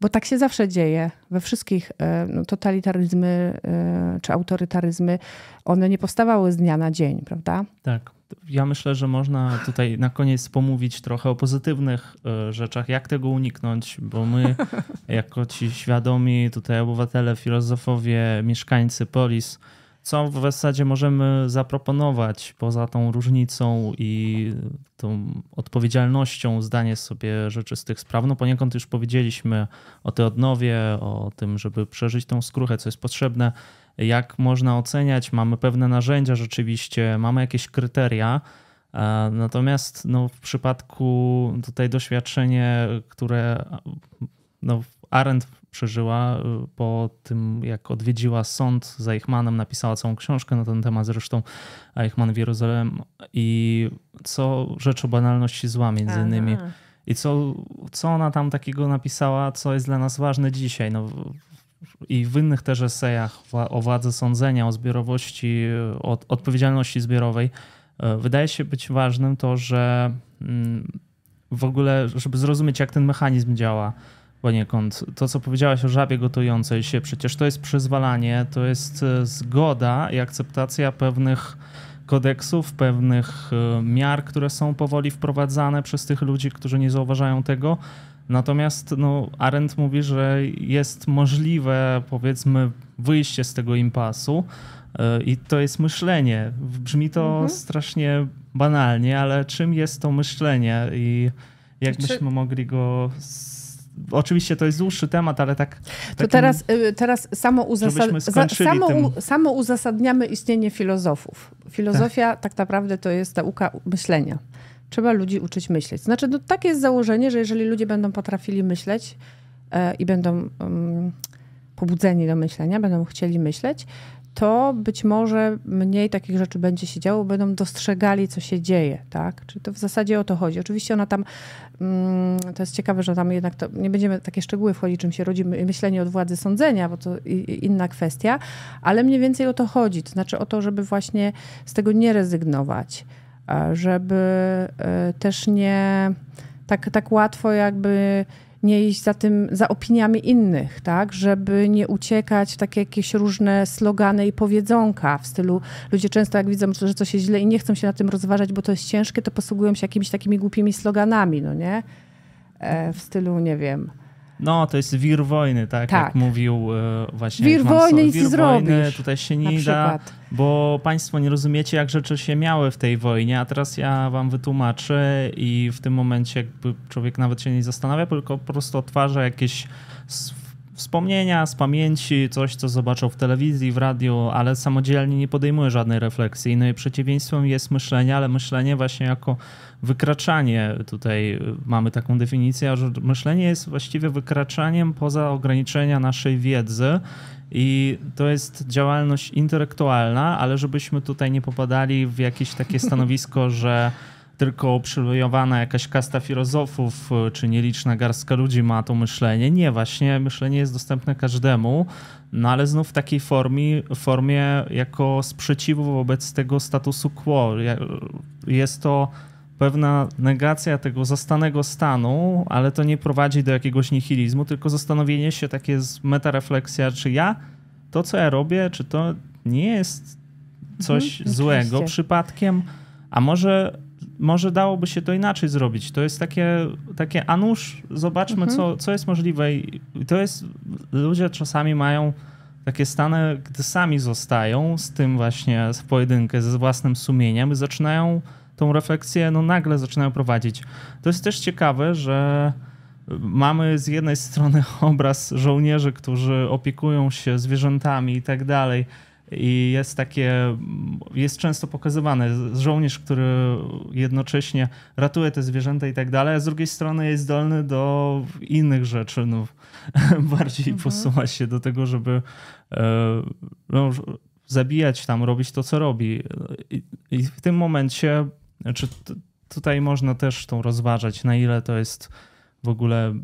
bo tak się zawsze dzieje we wszystkich e, no, totalitaryzmy e, czy autorytaryzmy, one nie powstawały z dnia na dzień, prawda? Tak ja myślę, że można tutaj na koniec pomówić trochę o pozytywnych e, rzeczach, jak tego uniknąć, bo my, jako ci świadomi tutaj obywatele, filozofowie, mieszkańcy polis, co w zasadzie możemy zaproponować poza tą różnicą i tą odpowiedzialnością zdanie sobie rzeczy z tych spraw. No poniekąd już powiedzieliśmy o tej odnowie, o tym, żeby przeżyć tą skruchę, co jest potrzebne, jak można oceniać, mamy pewne narzędzia rzeczywiście, mamy jakieś kryteria. E, natomiast no, w przypadku tutaj doświadczenie, które no, Arendt przeżyła e, po tym, jak odwiedziła sąd z Eichmannem, napisała całą książkę na ten temat zresztą Eichmann w Jeruzalem i co rzecz o banalności zła między Aha. innymi. I co, co ona tam takiego napisała, co jest dla nas ważne dzisiaj? No, i w innych też esejach o władzy sądzenia, o zbiorowości, o odpowiedzialności zbiorowej, e, wydaje się być ważnym to, że mm, w ogóle, żeby zrozumieć, jak ten mechanizm działa poniekąd, to co powiedziałaś o żabie gotującej się, przecież to jest przyzwalanie, to jest e, zgoda i akceptacja pewnych kodeksów, pewnych e, miar, które są powoli wprowadzane przez tych ludzi, którzy nie zauważają tego. Natomiast no, Arendt mówi, że jest możliwe, powiedzmy, wyjście z tego impasu e, i to jest myślenie. Brzmi to mhm. strasznie banalnie, ale czym jest to myślenie i jak byśmy mogli go oczywiście to jest dłuższy temat, ale tak. Takim, to teraz, y, teraz samo, uzasad... Za, samo, tym... samo, uzasadniamy istnienie filozofów. Filozofia tak. tak naprawdę to jest nauka myślenia. Trzeba ludzi uczyć myśleć. Znaczy, no, takie jest założenie, że jeżeli ludzie będą potrafili myśleć e, i będą um, pobudzeni do myślenia, będą chcieli myśleć, to być może mniej takich rzeczy będzie się działo, będą dostrzegali, co się dzieje, tak? Czyli to w zasadzie o to chodzi. Oczywiście ona tam Mm, to jest ciekawe, że tam jednak to, nie będziemy takie szczegóły wchodzić, czym się rodzimy, myślenie od władzy sądzenia, bo to inna kwestia, ale mniej więcej o to chodzi. To znaczy o to, żeby właśnie z tego nie rezygnować, żeby e, też nie tak, tak łatwo jakby nie iść za tym, za opiniami innych, tak? Żeby nie uciekać w takie jakieś różne slogany i powiedzonka w stylu ludzie często jak widzą, że coś jest źle i nie chcą się na tym rozważać, bo to jest ciężkie, to posługują się jakimiś takimi głupimi sloganami, no nie? E, w stylu, nie wiem, no, to jest wir wojny, tak, tak. jak mówił e, właśnie Wir wojny nic wir wojny, zrobisz. tutaj się nie da, bo państwo nie rozumiecie, jak rzeczy się miały w tej wojnie, a teraz ja wam wytłumaczę i w tym momencie jakby człowiek nawet się nie zastanawia, tylko po prostu otwarza jakieś wspomnienia z pamięci, coś, co zobaczył w telewizji, w radiu, ale samodzielnie nie podejmuje żadnej refleksji. No i przeciwieństwem jest myślenie, ale myślenie właśnie jako wykraczanie, tutaj y, mamy taką definicję, że myślenie jest właściwie wykraczaniem poza ograniczenia naszej wiedzy i to jest działalność intelektualna, ale żebyśmy tutaj nie popadali w jakieś takie stanowisko, że tylko przywilejowana jakaś kasta filozofów y, czy nieliczna garstka ludzi ma to myślenie. Nie, właśnie myślenie jest dostępne każdemu, no ale znów w takiej formie, formie jako sprzeciwu wobec tego statusu quo. Y, jest to pewna negacja tego zastanego stanu, ale to nie prowadzi do jakiegoś nihilizmu, tylko zastanowienie się, takie z metarefleksja, czy ja to, co ja robię, czy to nie jest coś mhm, złego przypadkiem, a może, może dałoby się to inaczej zrobić. To jest takie, takie a nuż, zobaczmy, mhm. co, co jest możliwe. I to jest, ludzie czasami mają takie stany, gdy sami zostają z tym właśnie w pojedynkę, ze własnym sumieniem i zaczynają tą refleksję no, nagle zaczynają prowadzić. To jest też ciekawe, że mamy z jednej strony obraz żołnierzy, którzy opiekują się zwierzętami i tak dalej. I jest takie, jest często pokazywane, żołnierz, który jednocześnie ratuje te zwierzęta i tak dalej, a z drugiej strony jest zdolny do innych rzeczy, no, bardziej mhm. posuwa się do tego, żeby e, no, zabijać tam, robić to, co robi. I w tym momencie znaczy, tutaj można też tą rozważać, na ile to jest w ogóle,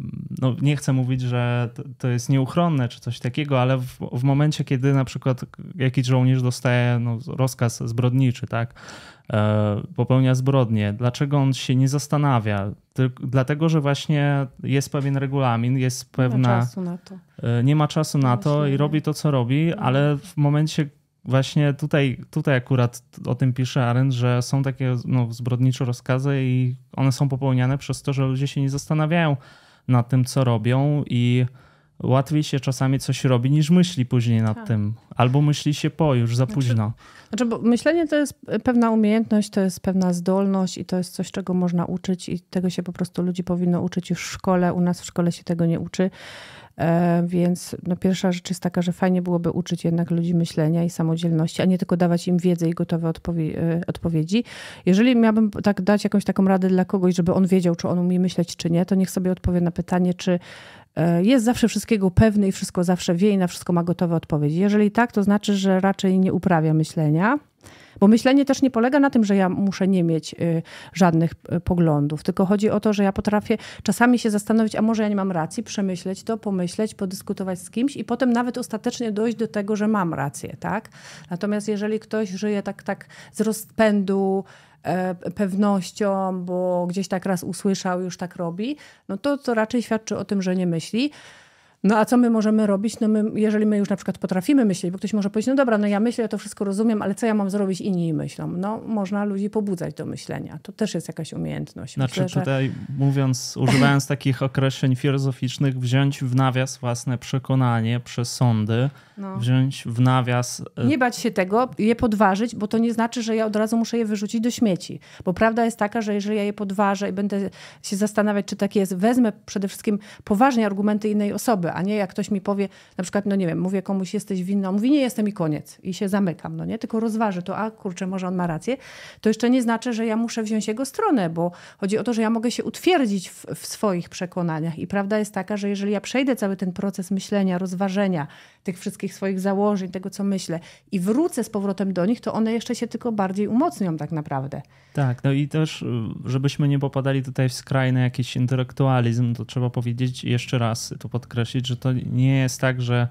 no nie chcę mówić, że to jest nieuchronne czy coś takiego, ale w, w momencie, kiedy na przykład jakiś żołnierz dostaje no, rozkaz zbrodniczy, tak, e, popełnia zbrodnie dlaczego on się nie zastanawia? Tylko, dlatego, że właśnie jest pewien regulamin, jest pewna... Nie ma czasu na to. E, nie ma czasu na to i robi to, co robi, mhm. ale w momencie, właśnie tutaj, tutaj akurat o tym pisze Aren, że są takie no, zbrodnicze rozkazy i one są popełniane przez to, że ludzie się nie zastanawiają nad tym, co robią i łatwiej się czasami coś robi niż myśli później nad tak. tym. Albo myśli się po, już za znaczy, późno. Znaczy, bo myślenie to jest pewna umiejętność, to jest pewna zdolność i to jest coś, czego można uczyć i tego się po prostu ludzi powinno uczyć już w szkole. U nas w szkole się tego nie uczy. E, więc no pierwsza rzecz jest taka, że fajnie byłoby uczyć jednak ludzi myślenia i samodzielności, a nie tylko dawać im wiedzę i gotowe odpowie e, odpowiedzi. Jeżeli miałabym tak dać jakąś taką radę dla kogoś, żeby on wiedział, czy on umie myśleć, czy nie, to niech sobie odpowie na pytanie, czy e, jest zawsze wszystkiego pewny i wszystko zawsze wie i na wszystko ma gotowe odpowiedzi. Jeżeli tak, to znaczy, że raczej nie uprawia myślenia. Bo myślenie też nie polega na tym, że ja muszę nie mieć y, żadnych y, poglądów, tylko chodzi o to, że ja potrafię czasami się zastanowić, a może ja nie mam racji, przemyśleć to, pomyśleć, podyskutować z kimś i potem nawet ostatecznie dojść do tego, że mam rację, tak? Natomiast jeżeli ktoś żyje tak, tak z rozpędu, e, pewnością, bo gdzieś tak raz usłyszał, już tak robi, no to, to raczej świadczy o tym, że nie myśli. No a co my możemy robić? No my, jeżeli my już na przykład potrafimy myśleć, bo ktoś może powiedzieć, no dobra, no ja myślę, ja to wszystko rozumiem, ale co ja mam zrobić? Inni myślą. No można ludzi pobudzać do myślenia. To też jest jakaś umiejętność. Znaczy tutaj że... mówiąc, używając takich określeń filozoficznych, wziąć w nawias własne przekonanie, przesądy, no. wziąć w nawias... Y, nie bać się tego, je podważyć, bo to nie znaczy, że ja od razu muszę je wyrzucić do śmieci. Bo prawda jest taka, że jeżeli ja je podważę i będę się zastanawiać, czy tak jest, wezmę przede wszystkim poważnie argumenty innej osoby, a nie jak ktoś mi powie, na przykład, no nie wiem, mówię komuś, jesteś winna, mówi, nie jestem i koniec i się zamykam, no nie, tylko rozważę to, a kurczę, może on ma rację, to jeszcze nie znaczy, że ja muszę wziąć jego stronę, bo chodzi o to, że ja mogę się utwierdzić w, w swoich przekonaniach i prawda jest taka, że jeżeli ja przejdę cały ten proces myślenia, rozważenia tych wszystkich swoich założeń, tego co myślę i wrócę z powrotem do nich, to one jeszcze się tylko bardziej umocnią tak naprawdę. Tak, no i też, żebyśmy nie popadali tutaj w skrajny jakiś intelektualizm, to trzeba powiedzieć jeszcze raz, to podkreślić, powiedzieć, że to nie jest tak, że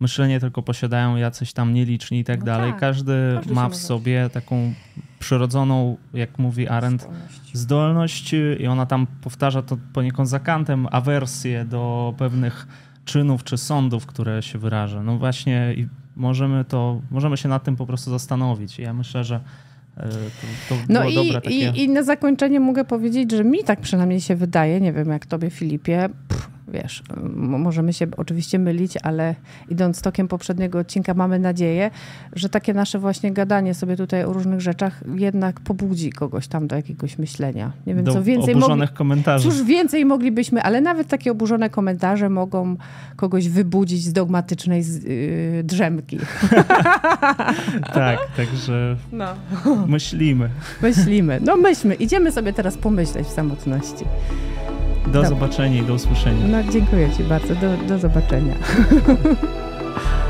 myślenie tylko posiadają jacyś tam nieliczni i tak no dalej. Tak. Każdy, Każdy ma w sobie taką przyrodzoną, jak mówi Arendt, zdolność. zdolność i ona tam powtarza to poniekąd za kantem, awersję do pewnych czynów czy sądów, które się wyraża. No właśnie i możemy to, możemy się nad tym po prostu zastanowić. ja myślę, że e, to, to no i, dobre, takie... i, i, na zakończenie mogę powiedzieć, że mi tak przynajmniej się wydaje, nie wiem jak tobie Filipie, pff wiesz, możemy się oczywiście mylić, ale idąc tokiem poprzedniego odcinka mamy nadzieję, że takie nasze właśnie gadanie sobie tutaj o różnych rzeczach jednak pobudzi kogoś tam do jakiegoś myślenia. Nie wiem, do co więcej... oburzonych mogli... komentarzy. Cóż więcej moglibyśmy, ale nawet takie oburzone komentarze mogą kogoś wybudzić z dogmatycznej z, yy, drzemki. tak, także no. myślimy. Myślimy. No myślmy. Idziemy sobie teraz pomyśleć w samotności. Do zobaczenia i do usłyszenia. No, dziękuję Ci bardzo. Do, do zobaczenia.